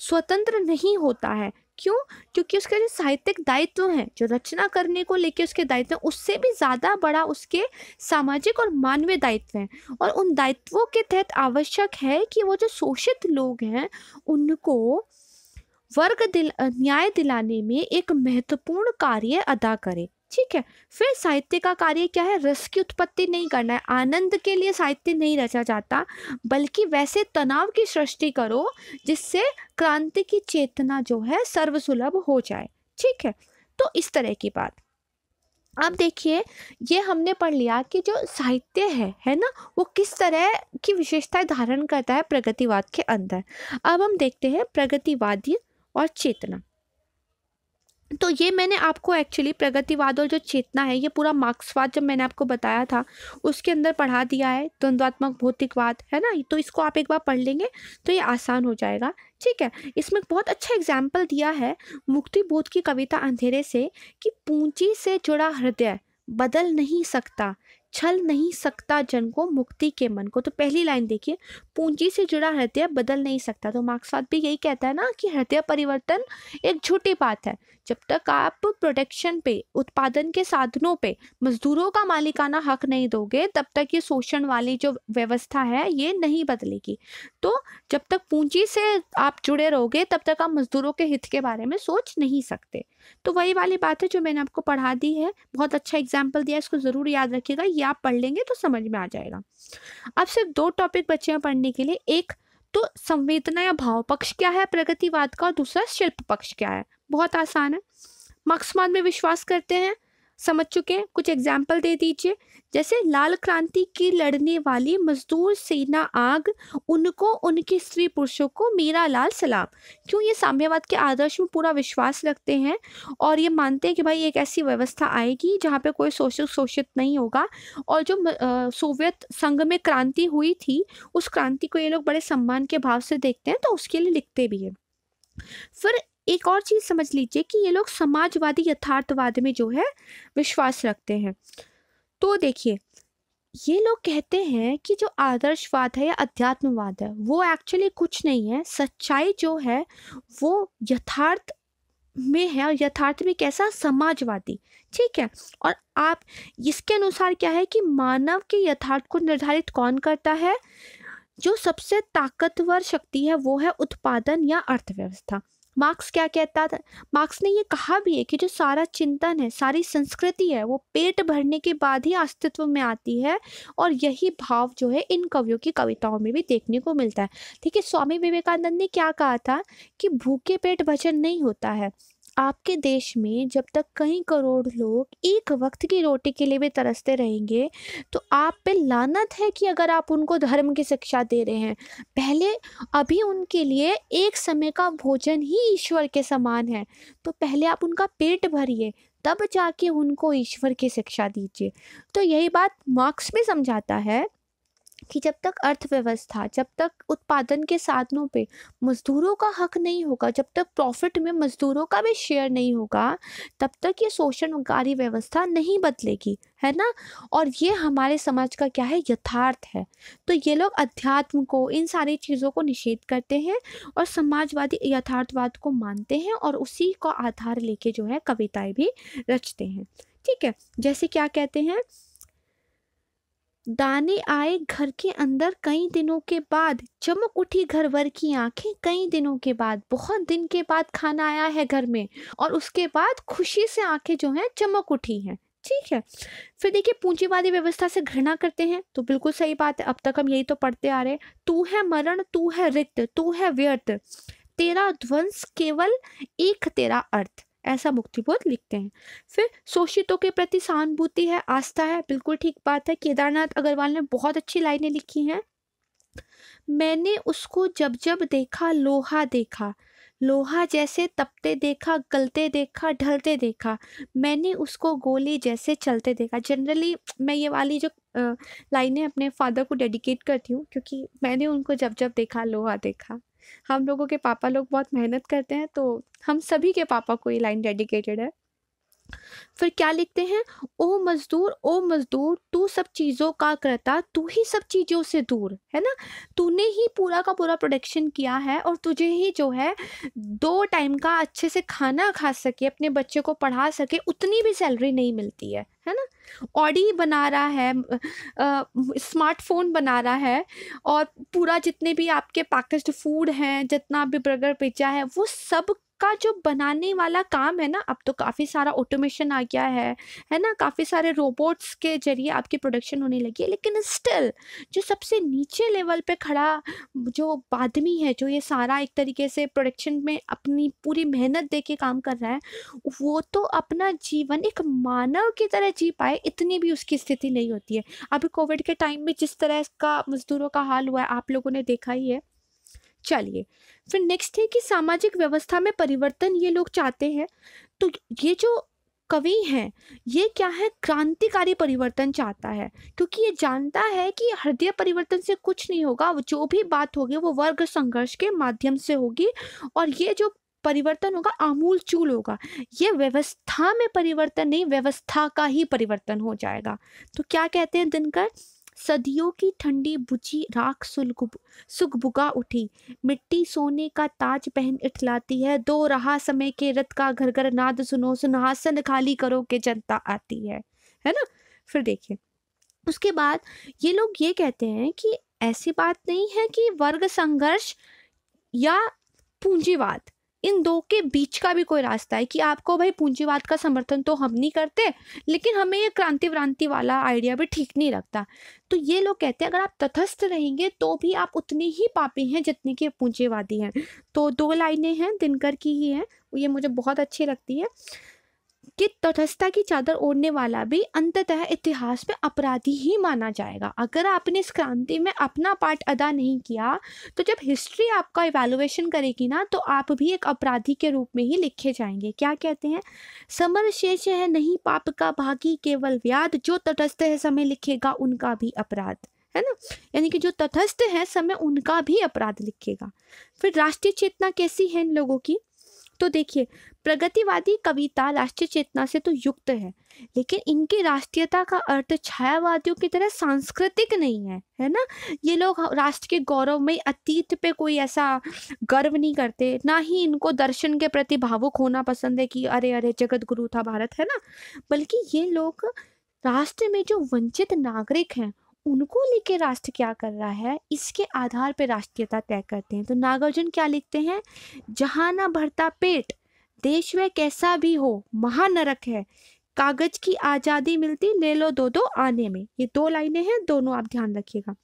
स्वतंत्र नहीं होता है क्यों क्योंकि उसके जो साहित्यिक दायित्व हैं जो रचना करने को लेके उसके दायित्व हैं उससे भी ज़्यादा बड़ा उसके सामाजिक और मानवीय दायित्व हैं और उन दायित्वों के तहत आवश्यक है कि वो जो शोषित लोग हैं उनको वर्ग दिल न्याय दिलाने में एक महत्वपूर्ण कार्य अदा करे ठीक है फिर साहित्य का कार्य क्या है रस की उत्पत्ति नहीं करना है आनंद के लिए साहित्य नहीं रचा जाता बल्कि वैसे तनाव की सृष्टि करो जिससे क्रांति की चेतना जो है सर्वसुलभ हो जाए ठीक है तो इस तरह की बात अब देखिए ये हमने पढ़ लिया कि जो साहित्य है है ना वो किस तरह की विशेषताएं धारण करता है प्रगतिवाद के अंदर अब हम देखते हैं प्रगतिवादी और चेतना तो ये मैंने आपको एक्चुअली प्रगतिवाद और जो चेतना है ये पूरा मार्क्सवाद जब मैंने आपको बताया था उसके अंदर पढ़ा दिया है द्वंद्वात्मक भौतिकवाद है ना तो इसको आप एक बार पढ़ लेंगे तो ये आसान हो जाएगा ठीक है इसमें बहुत अच्छा एग्जाम्पल दिया है मुक्ति बोध की कविता अंधेरे से कि पूंजी से जुड़ा हृदय बदल नहीं सकता छल नहीं सकता जन को मुक्ति के मन को तो पहली लाइन देखिए पूंजी से जुड़ा हृदय बदल नहीं सकता तो मार्क्सवाद भी यही कहता है ना कि हृदय परिवर्तन एक झूठी बात है जब तक आप प्रोटेक्शन पे उत्पादन के साधनों पे मजदूरों का मालिकाना हक नहीं दोगे तब तक ये शोषण वाली जो व्यवस्था है ये नहीं बदलेगी तो जब तक पूंजी से आप जुड़े रहोगे तब तक आप मजदूरों के हित के बारे में सोच नहीं सकते तो वही वाली बात है जो मैंने आपको पढ़ा दी है बहुत अच्छा एग्जाम्पल दिया इसको ज़रूर याद रखिएगा ये आप पढ़ लेंगे तो समझ में आ जाएगा अब सिर्फ दो टॉपिक बच्चे हैं पढ़ने के लिए एक तो संवेदना या भाव पक्ष क्या है प्रगतिवाद का और दूसरा शिल्प पक्ष क्या है बहुत आसान है मार्क्सवाद में विश्वास करते हैं समझ चुके हैं कुछ एग्जाम्पल दे दीजिए जैसे लाल क्रांति की लड़ने वाली मजदूर सेना आग उनको उनके स्त्री पुरुषों को मेरा लाल सलाम क्यों ये साम्यवाद के आदर्श में पूरा विश्वास रखते हैं और ये मानते हैं कि भाई एक ऐसी व्यवस्था आएगी जहाँ पे कोई शोषित शोषित नहीं होगा और जो सोवियत संघ में क्रांति हुई थी उस क्रांति को ये लोग बड़े सम्मान के भाव से देखते हैं तो उसके लिए लिखते भी हैं फिर एक और चीज़ समझ लीजिए कि ये लोग समाजवादी यथार्थवाद में जो है विश्वास रखते हैं तो देखिए ये लोग कहते हैं कि जो आदर्शवाद है या अध्यात्मवाद है वो एक्चुअली कुछ नहीं है सच्चाई जो है वो यथार्थ में है और यथार्थ में कैसा समाजवादी ठीक है और आप इसके अनुसार क्या है कि मानव के यथार्थ को निर्धारित कौन करता है जो सबसे ताकतवर शक्ति है वो है उत्पादन या अर्थव्यवस्था मार्क्स क्या कहता था मार्क्स ने ये कहा भी है कि जो सारा चिंतन है सारी संस्कृति है वो पेट भरने के बाद ही अस्तित्व में आती है और यही भाव जो है इन कवियों की कविताओं में भी देखने को मिलता है ठीक है स्वामी विवेकानंद ने क्या कहा था कि भूखे पेट भजन नहीं होता है आपके देश में जब तक कई करोड़ लोग एक वक्त की रोटी के लिए भी तरसते रहेंगे तो आप पे लानत है कि अगर आप उनको धर्म की शिक्षा दे रहे हैं पहले अभी उनके लिए एक समय का भोजन ही ईश्वर के समान है तो पहले आप उनका पेट भरिए तब जाके उनको ईश्वर की शिक्षा दीजिए तो यही बात मार्क्स भी समझाता है कि जब तक अर्थव्यवस्था जब तक उत्पादन के साधनों पे मज़दूरों का हक नहीं होगा जब तक प्रॉफिट में मज़दूरों का भी शेयर नहीं होगा तब तक ये शोषणकारी व्यवस्था नहीं बदलेगी है ना और ये हमारे समाज का क्या है यथार्थ है तो ये लोग अध्यात्म को इन सारी चीज़ों को निषेध करते हैं और समाजवादी यथार्थवाद को मानते हैं और उसी को आधार लेके जो है कविताएं भी रचते हैं ठीक है जैसे क्या कहते हैं दाने आए घर के अंदर कई दिनों के बाद चमक उठी घर वर की आंखें कई दिनों के बाद बहुत दिन के बाद खाना आया है घर में और उसके बाद खुशी से आंखें जो हैं चमक उठी हैं ठीक है फिर देखिए पूंजीवादी व्यवस्था से घृणा करते हैं तो बिल्कुल सही बात है अब तक हम यही तो पढ़ते आ रहे हैं तू है मरण तू है रिक्त तू है व्यर्थ तेरा ध्वंस केवल एक तेरा अर्थ ऐसा मुक्तिबोध लिखते हैं फिर शोषितों के प्रति सहानुभूति है आस्था है बिल्कुल ठीक बात है केदारनाथ अग्रवाल ने बहुत अच्छी लाइनें लिखी हैं मैंने उसको जब जब देखा लोहा देखा लोहा जैसे तपते देखा गलते देखा ढलते देखा मैंने उसको गोली जैसे चलते देखा जनरली मैं ये वाली जो लाइनें अपने फादर को डेडिकेट करती हूँ क्योंकि मैंने उनको जब जब देखा लोहा देखा हम लोगों के पापा लोग बहुत मेहनत करते हैं तो हम सभी के पापा को ये लाइन डेडिकेटेड है फिर क्या लिखते हैं ओ मजदूर ओ मजदूर तू सब चीज़ों का करता तू ही सब चीज़ों से दूर है ना तूने ही पूरा का पूरा प्रोडक्शन किया है और तुझे ही जो है दो टाइम का अच्छे से खाना खा सके अपने बच्चे को पढ़ा सके उतनी भी सैलरी नहीं मिलती है है ना ऑडी बना रहा है स्मार्टफोन बना रहा है और पूरा जितने भी आपके पैकेज फूड हैं जितना भी बर्गर पिज्जा है वो सब उसका जो बनाने वाला काम है ना अब तो काफ़ी सारा ऑटोमेशन आ गया है है ना काफ़ी सारे रोबोट्स के जरिए आपकी प्रोडक्शन होने लगी है लेकिन स्टिल जो सबसे नीचे लेवल पे खड़ा जो आदमी है जो ये सारा एक तरीके से प्रोडक्शन में अपनी पूरी मेहनत दे के काम कर रहा है वो तो अपना जीवन एक मानव की तरह जी पाए इतनी भी उसकी स्थिति नहीं होती है अभी कोविड के टाइम में जिस तरह का मज़दूरों का हाल हुआ है आप लोगों ने देखा ही है चलिए फिर नेक्स्ट है कि सामाजिक व्यवस्था में परिवर्तन ये लोग चाहते हैं तो ये जो कवि हैं ये क्या है क्रांतिकारी परिवर्तन चाहता है क्योंकि ये जानता है कि हृदय परिवर्तन से कुछ नहीं होगा जो भी बात होगी वो वर्ग संघर्ष के माध्यम से होगी और ये जो परिवर्तन होगा आमूल चूल होगा ये व्यवस्था में परिवर्तन नहीं व्यवस्था का ही परिवर्तन हो जाएगा तो क्या कहते हैं दिनकर सदियों की ठंडी बुझी राख सुखबुका उठी मिट्टी सोने का ताज पहन इठलाती है दो रहा समय के रथ का घर घर नाद सुनो सुनहासन खाली करो के जनता आती है है ना फिर देखिए उसके बाद ये लोग ये कहते हैं कि ऐसी बात नहीं है कि वर्ग संघर्ष या पूंजीवाद इन दो के बीच का भी कोई रास्ता है कि आपको भाई पूंजीवाद का समर्थन तो हम नहीं करते लेकिन हमें ये क्रांति व्रांति वाला आइडिया भी ठीक नहीं लगता तो ये लोग कहते हैं अगर आप तथस्थ रहेंगे तो भी आप उतने ही पापी हैं जितने की पूंजीवादी हैं तो दो लाइनें हैं दिनकर की ही हैं ये मुझे बहुत अच्छी लगती है कि तटस्थता की चादर ओढ़ने वाला भी अंततः इतिहास में अपराधी ही माना जाएगा अगर आपने इस क्रांति में अपना पार्ट अदा नहीं किया तो जब हिस्ट्री आपका इवेलुएशन करेगी ना तो आप भी एक अपराधी के रूप में ही लिखे जाएंगे क्या कहते हैं समर शेष है नहीं पाप का भागी केवल व्याध जो तटस्थ है समय लिखेगा उनका भी अपराध है ना यानी कि जो तटस्थ है समय उनका भी अपराध लिखेगा फिर राष्ट्रीय चेतना कैसी है इन लोगों की तो देखिए प्रगतिवादी कविता राष्ट्रीय चेतना से तो युक्त है लेकिन इनकी राष्ट्रीयता का अर्थ छायावादियों की तरह सांस्कृतिक नहीं है है ना ये लोग राष्ट्र के गौरव में अतीत पे कोई ऐसा गर्व नहीं करते ना ही इनको दर्शन के प्रति भावुक होना पसंद है कि अरे अरे जगत गुरु था भारत है ना बल्कि ये लोग राष्ट्र में जो वंचित नागरिक हैं उनको लेके राष्ट्र क्या कर रहा है इसके आधार पर राष्ट्रीयता तय करते हैं तो नागार्जुन क्या लिखते हैं जहाँ ना भरता पेट देश में कैसा भी हो महानरक है कागज की आज़ादी मिलती ले लो दो दो आने में ये दो लाइनें हैं दोनों आप ध्यान रखिएगा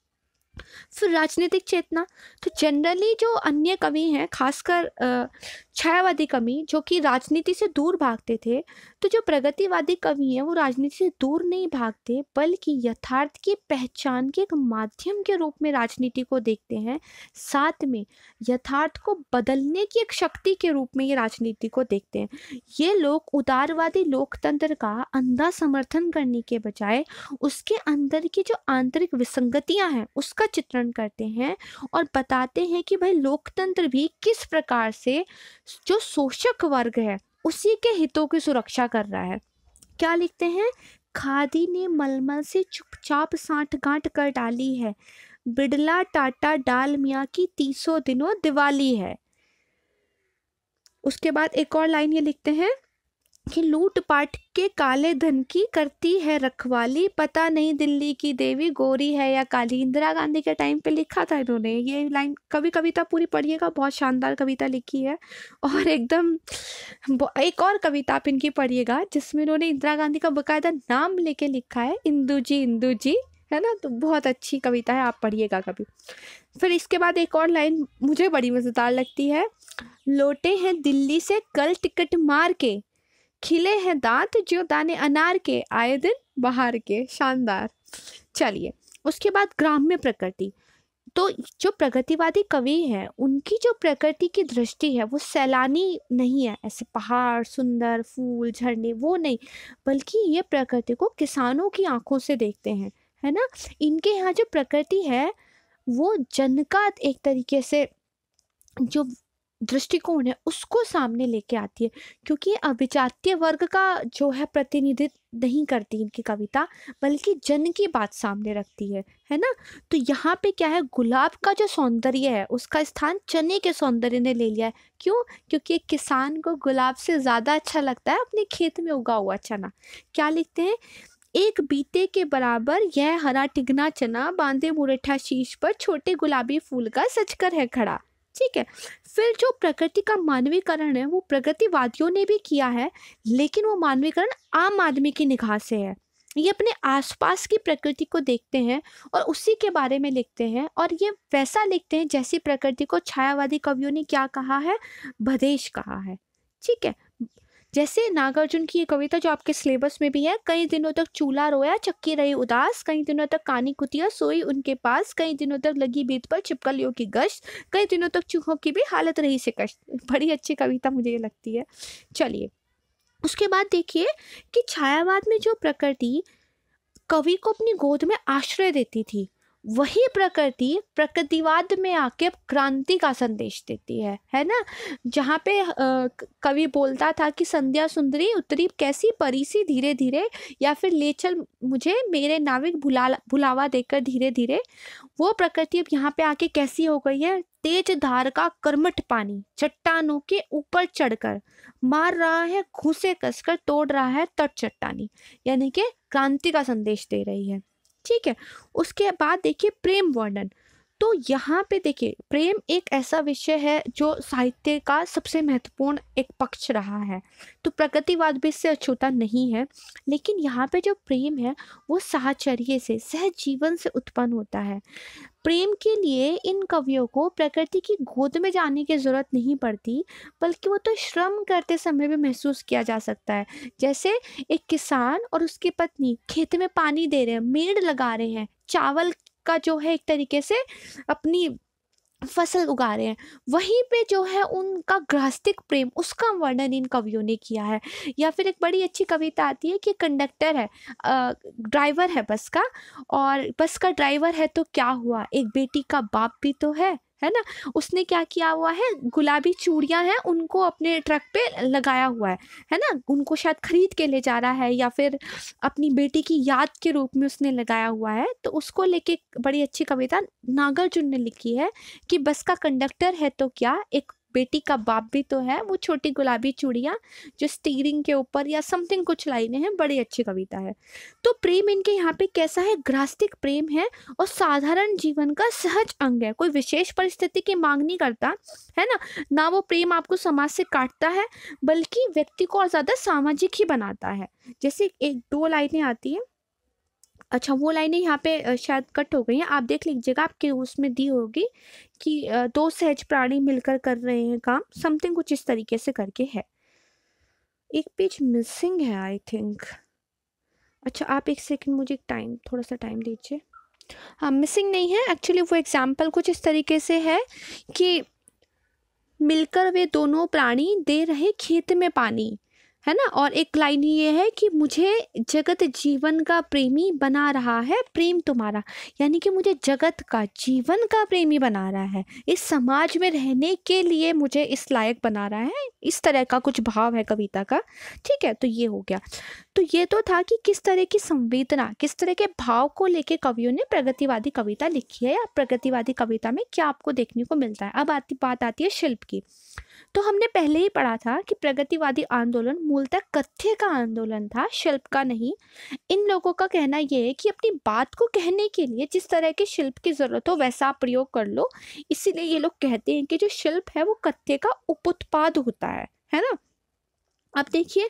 फिर राजनीतिक चेतना तो जनरली जो अन्य कवि हैं खासकर छायावादी कवि जो कि राजनीति से दूर भागते थे तो जो प्रगतिवादी कवि हैं वो राजनीति से दूर नहीं भागते बल्कि यथार्थ की पहचान के एक माध्यम के रूप में राजनीति को देखते हैं साथ में यथार्थ को बदलने की एक शक्ति के रूप में ये राजनीति को देखते हैं ये लोग उदारवादी लोकतंत्र का अंधा समर्थन करने के बजाय उसके अंदर की जो आंतरिक विसंगतियाँ हैं उसका चित्रण करते हैं और बताते हैं कि भाई लोकतंत्र भी किस प्रकार से जो शोषक वर्ग है उसी के हितों की सुरक्षा कर रहा है क्या लिखते हैं खादी ने मलमल से चुपचाप साठ गांठ कर डाली है बिड़ला टाटा डाल मिया की तीसों दिनों दिवाली है उसके बाद एक और लाइन ये लिखते हैं कि लूटपाट के काले धन की करती है रखवाली पता नहीं दिल्ली की देवी गोरी है या काली इंदिरा गांधी के टाइम पे लिखा था इन्होंने ये लाइन कभी कविता पूरी पढ़िएगा बहुत शानदार कविता लिखी है और एकदम एक और कविता आप इनकी पढ़िएगा जिसमें इन्होंने इंदिरा गांधी का बाकायदा नाम लेके लिखा है इंदू जी इंदू जी है ना तो बहुत अच्छी कविता है आप पढ़िएगा कभी फिर इसके बाद एक और लाइन मुझे बड़ी मज़ेदार लगती है लौटे हैं दिल्ली से कल टिकट मार के खिले हैं दांत जो दाने अनार के आए दिन बाहर के शानदार चलिए उसके बाद ग्राम्य प्रकृति तो जो प्रगतिवादी कवि हैं उनकी जो प्रकृति की दृष्टि है वो सैलानी नहीं है ऐसे पहाड़ सुंदर फूल झरने वो नहीं बल्कि ये प्रकृति को किसानों की आंखों से देखते हैं है ना इनके यहाँ जो प्रकृति है वो जन एक तरीके से जो दृष्टिकोण है उसको सामने लेके आती है क्योंकि अभिजातीय वर्ग का जो है प्रतिनिधित्व नहीं करती इनकी कविता बल्कि जन की बात सामने रखती है है ना तो यहाँ पे क्या है गुलाब का जो सौंदर्य है उसका स्थान चने के सौंदर्य ने ले लिया है क्यों क्योंकि एक किसान को गुलाब से ज़्यादा अच्छा लगता है अपने खेत में उगा हुआ चना क्या लिखते हैं एक बीते के बराबर यह हरा टिगना चना बांधे मुरेठा शीश पर छोटे गुलाबी फूल का सचकर है खड़ा ठीक है फिर जो प्रकृति का मानवीकरण है वो प्रगतिवादियों ने भी किया है लेकिन वो मानवीकरण आम आदमी की निगाह से है ये अपने आसपास की प्रकृति को देखते हैं और उसी के बारे में लिखते हैं और ये वैसा लिखते हैं जैसी प्रकृति को छायावादी कवियों ने क्या कहा है भदेश कहा है ठीक है जैसे नागार्जुन की ये कविता जो आपके सिलेबस में भी है कई दिनों तक चूल्हा रोया चक्की रही उदास कई दिनों तक कानी कुतिया सोई उनके पास कई दिनों तक लगी बीत पर छिपकलियों की गश्त कई दिनों तक चूहों की भी हालत रही से कश्त बड़ी अच्छी कविता मुझे ये लगती है चलिए उसके बाद देखिए कि छायावाद में जो प्रकृति कवि को अपनी गोद में आश्रय देती थी वही प्रकृति प्रकृतिवाद में आके क्रांति का संदेश देती है है ना जहाँ पे कवि बोलता था कि संध्या सुंदरी उतरी कैसी परी सी धीरे धीरे या फिर ले चल मुझे मेरे नाविक भुला भुलावा देकर धीरे धीरे वो प्रकृति अब यहाँ पे आके कैसी हो गई है तेज धार का कर्मठ पानी चट्टानों के ऊपर चढ़कर मार रहा है घूसे कसकर तोड़ रहा है तट चट्टानी यानी कि क्रांति का संदेश दे रही है ठीक है उसके बाद देखिए प्रेम वर्णन तो यहाँ पे देखिए प्रेम एक ऐसा विषय है जो साहित्य का सबसे महत्वपूर्ण एक पक्ष रहा है तो प्रगतिवाद भी इससे अछूता नहीं है लेकिन यहाँ पे जो प्रेम है वो साहचर्य से सहजीवन से उत्पन्न होता है प्रेम के लिए इन कवियों को प्रकृति की गोद में जाने की ज़रूरत नहीं पड़ती बल्कि वो तो श्रम करते समय भी महसूस किया जा सकता है जैसे एक किसान और उसकी पत्नी खेत में पानी दे रहे हैं मेड़ लगा रहे हैं चावल का जो है एक तरीके से अपनी फसल उगा रहे हैं वहीं पे जो है उनका गृहस्थिक प्रेम उसका वर्णन इन कवियों ने किया है या फिर एक बड़ी अच्छी कविता आती है कि कंडक्टर है ड्राइवर है बस का और बस का ड्राइवर है तो क्या हुआ एक बेटी का बाप भी तो है है ना उसने क्या किया हुआ है गुलाबी चूड़ियाँ हैं उनको अपने ट्रक पे लगाया हुआ है है ना उनको शायद ख़रीद के ले जा रहा है या फिर अपनी बेटी की याद के रूप में उसने लगाया हुआ है तो उसको लेके बड़ी अच्छी कविता नागार्जुन ने लिखी है कि बस का कंडक्टर है तो क्या एक बेटी का बाप भी तो है वो छोटी गुलाबी चूड़िया जो स्टीरिंग के ऊपर या समथिंग कुछ लाइनें हैं बड़ी अच्छी कविता है तो प्रेम इनके यहाँ पे कैसा है ग्रास्तिक प्रेम है और साधारण जीवन का सहज अंग है कोई विशेष परिस्थिति की मांग नहीं करता है ना ना वो प्रेम आपको समाज से काटता है बल्कि व्यक्ति को और ज़्यादा सामाजिक ही बनाता है जैसे एक दो लाइनें आती हैं अच्छा वो लाइनें यहाँ पे शायद कट हो गई हैं आप देख लीजिएगा आपके उसमें दी होगी कि दो सहज प्राणी मिलकर कर रहे हैं काम समथिंग कुछ इस तरीके से करके है एक पेज मिसिंग है आई थिंक अच्छा आप एक सेकंड मुझे टाइम थोड़ा सा टाइम दीजिए हाँ मिसिंग नहीं है एक्चुअली वो एग्जाम्पल कुछ इस तरीके से है कि मिलकर वे दोनों प्राणी दे रहे खेत में पानी है ना और एक लाइन ये है कि मुझे जगत जीवन का प्रेमी बना रहा है प्रेम तुम्हारा यानी कि मुझे जगत का जीवन का प्रेमी बना रहा है इस समाज में रहने के लिए मुझे इस लायक बना रहा है इस तरह का कुछ भाव है कविता का ठीक है तो ये हो गया तो ये तो था कि किस तरह की संवेदना किस तरह के भाव को लेके कवियों ने प्रगतिवादी कविता लिखी है या प्रगतिवादी कविता में क्या आपको देखने को मिलता है अब आती बात आती है शिल्प की तो हमने पहले ही पढ़ा था कि प्रगतिवादी आंदोलन मूलतः कथ्य का आंदोलन था शिल्प का नहीं इन लोगों का कहना यह है कि अपनी बात को कहने के लिए जिस तरह के शिल्प की ज़रूरत हो वैसा प्रयोग कर लो इसीलिए ये लोग कहते हैं कि जो शिल्प है वो कथ्य का उपोत्पाद होता है है ना अब देखिए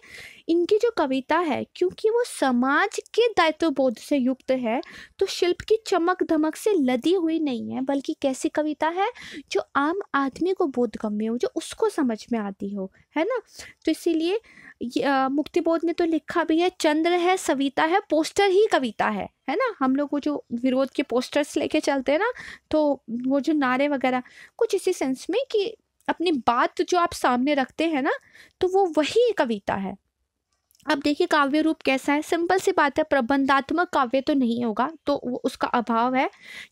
इनकी जो कविता है क्योंकि वो समाज के दायित्व बोध से युक्त है तो शिल्प की चमक धमक से लदी हुई नहीं है बल्कि कैसी कविता है जो आम आदमी को बोधगम्य हो जो उसको समझ में आती हो है ना तो इसीलिए मुक्ति बोध ने तो लिखा भी है चंद्र है सविता है पोस्टर ही कविता है है ना हम लोग वो जो विरोध के पोस्टर्स लेके चलते हैं ना तो वो जो नारे वगैरह कुछ इसी सेंस में कि अपनी बात जो आप सामने रखते हैं ना तो वो वही कविता है अब देखिए काव्य रूप कैसा है सिंपल सी बात है प्रबंधात्मक काव्य तो नहीं होगा तो उसका अभाव है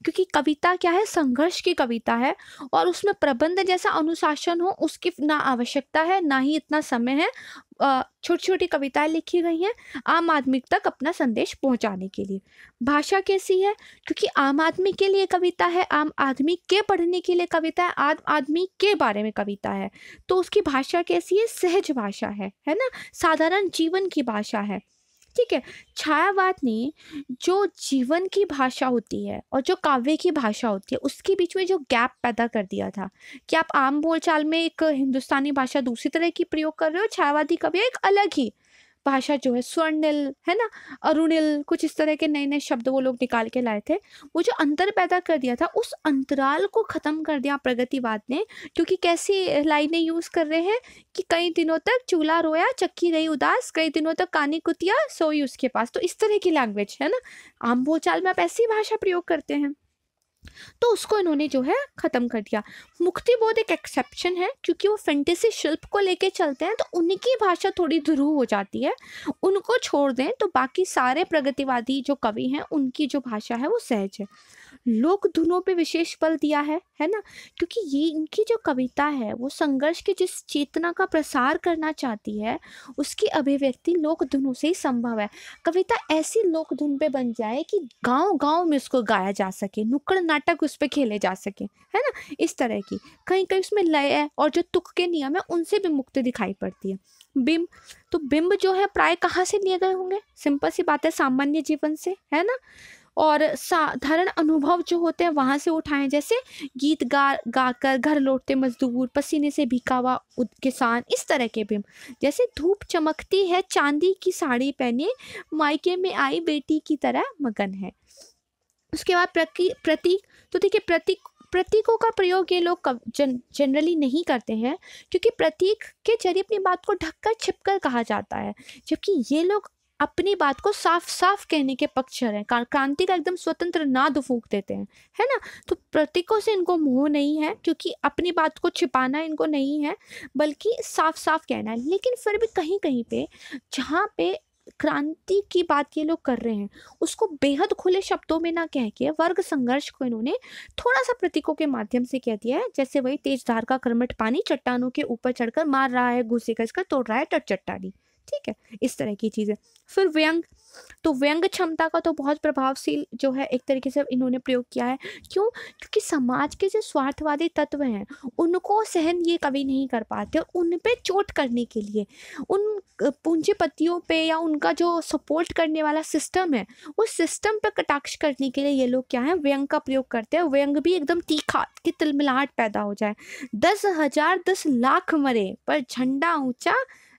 क्योंकि कविता क्या है संघर्ष की कविता है और उसमें प्रबंध जैसा अनुशासन हो उसकी ना आवश्यकता है ना ही इतना समय है छोटी छोटी कविताएं लिखी गई हैं आम आदमी तक अपना संदेश पहुंचाने के लिए भाषा कैसी है क्योंकि आम आदमी के लिए कविता है आम आदमी के पढ़ने के लिए कविता है आम आदमी के बारे में कविता है तो उसकी भाषा कैसी है सहज भाषा है है ना साधारण जीवन की भाषा है ठीक है छायावाद ने जो जीवन की भाषा होती है और जो काव्य की भाषा होती है उसके बीच में जो गैप पैदा कर दिया था कि आप आम बोलचाल में एक हिंदुस्तानी भाषा दूसरी तरह की प्रयोग कर रहे हो छायावादी कवि एक अलग ही भाषा जो है स्वर्णिल है ना अरुणिल कुछ इस तरह के नए नए शब्द वो लोग निकाल के लाए थे वो जो अंतर पैदा कर दिया था उस अंतराल को ख़त्म कर दिया प्रगतिवाद ने क्योंकि कैसी लाइनें यूज़ कर रहे हैं कि कई दिनों तक चूल्हा रोया चक्की रही उदास कई दिनों तक कानी कुतिया सोई उसके पास तो इस तरह की लैंग्वेज है ना आम बोलचाल में आप ऐसी भाषा प्रयोग करते हैं तो उसको इन्होंने जो है ख़त्म कर दिया मुक्ति बोध एक एक्सेप्शन है क्योंकि वो फेंटेसी शिल्प को लेके चलते हैं तो उनकी भाषा थोड़ी ध्रुव हो जाती है उनको छोड़ दें तो बाकी सारे प्रगतिवादी जो कवि हैं उनकी जो भाषा है वो सहज है लोक धुनों पे विशेष बल दिया है है ना क्योंकि ये इनकी जो कविता है वो संघर्ष की जिस चेतना का प्रसार करना चाहती है उसकी अभिव्यक्ति लोक धुनों से ही संभव है कविता ऐसी लोक धुन पे बन जाए कि गांव गांव में उसको गाया जा सके नुक्कड़ नाटक उस पर खेले जा सके है ना इस तरह की कहीं कहीं उसमें लय है और जो तुक के नियम है उनसे भी मुक्ति दिखाई पड़ती है बिंब तो बिंब जो है प्राय कहाँ से लिए गए होंगे सिंपल सी बात है सामान्य जीवन से है ना और साधारण अनुभव जो होते हैं वहाँ से उठाएं जैसे गीत गा गाकर घर लौटते मजदूर पसीने से भीका हुआ किसान इस तरह के भी जैसे धूप चमकती है चांदी की साड़ी पहने मायके में आई बेटी की तरह मगन है उसके बाद प्रतीक तो देखिए प्रतीक प्रतीकों का प्रयोग ये लोग जन, जनरली नहीं करते हैं क्योंकि प्रतीक के जरिए अपनी बात को ढककर छिपकर कहा जाता है जबकि ये लोग अपनी बात को साफ साफ कहने के पक्षर हैं क्रांति का एकदम स्वतंत्र नाद फूंक देते हैं है ना तो प्रतीकों से इनको मोह नहीं है क्योंकि अपनी बात को छिपाना इनको नहीं है बल्कि साफ साफ कहना है लेकिन फिर भी कहीं कहीं पे जहाँ पे क्रांति की बात ये लोग कर रहे हैं उसको बेहद खुले शब्दों में ना कह के वर्ग संघर्ष को इन्होंने थोड़ा सा प्रतीकों के माध्यम से कह दिया है जैसे वही तेज धार का कर्मठ पानी चट्टानों के ऊपर चढ़कर मार रहा है घुसे का इसका तोड़ रहा है टट चट्टानी ठीक है इस तरह की चीज़ें फिर व्यंग तो व्यंग क्षमता का तो बहुत प्रभावशील जो है एक तरीके से इन्होंने प्रयोग किया है क्यों क्योंकि समाज के जो स्वार्थवादी तत्व हैं उनको सहन ये कभी नहीं कर पाते उन पर चोट करने के लिए उन पूंजीपतियों पे या उनका जो सपोर्ट करने वाला सिस्टम है उस सिस्टम पर कटाक्ष करने के लिए ये लोग क्या है व्यंग का प्रयोग करते हैं व्यंग भी एकदम तीखा की तिलमिलाहट पैदा हो जाए दस हजार दस लाख मरे पर झंडा ऊंचा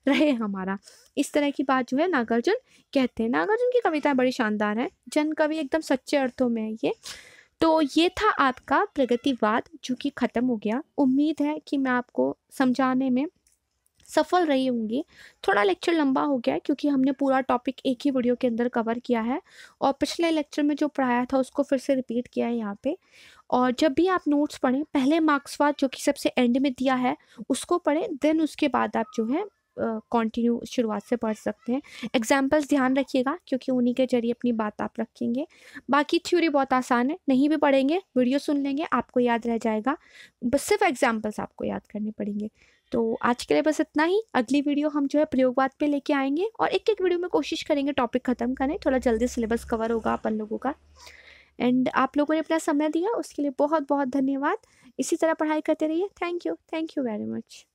रहे हमारा इस तरह की बात जो है नागार्जुन कहते हैं नागार्जुन की कविताएं बड़ी शानदार हैं जन कवि एकदम सच्चे अर्थों में है ये तो ये था आपका प्रगतिवाद जो कि ख़त्म हो गया उम्मीद है कि मैं आपको समझाने में सफल रही होंगी थोड़ा लेक्चर लंबा हो गया क्योंकि हमने पूरा टॉपिक एक ही वीडियो के अंदर कवर किया है और पिछले लेक्चर में जो पढ़ाया था उसको फिर से रिपीट किया है यहाँ पे और जब भी आप नोट्स पढ़ें पहले मार्क्सवाद जो कि सबसे एंड में दिया है उसको पढ़ें देन उसके बाद आप जो है कंटिन्यू शुरुआत से पढ़ सकते हैं एग्जाम्पल्स ध्यान रखिएगा क्योंकि उन्हीं के जरिए अपनी बात आप रखेंगे बाकी थ्योरी बहुत आसान है नहीं भी पढ़ेंगे वीडियो सुन लेंगे आपको याद रह जाएगा बस सिर्फ एग्जाम्पल्स आपको याद करने पड़ेंगे तो आज के लिए बस इतना ही अगली वीडियो हम जो है प्रयोगवाद पे लेके आएंगे और एक एक वीडियो में कोशिश करेंगे टॉपिक ख़त्म करें थोड़ा जल्दी सिलेबस कवर होगा अपन लोगों का एंड आप लोगों ने अपना समय दिया उसके लिए बहुत बहुत धन्यवाद इसी तरह पढ़ाई करते रहिए thank you thank you very much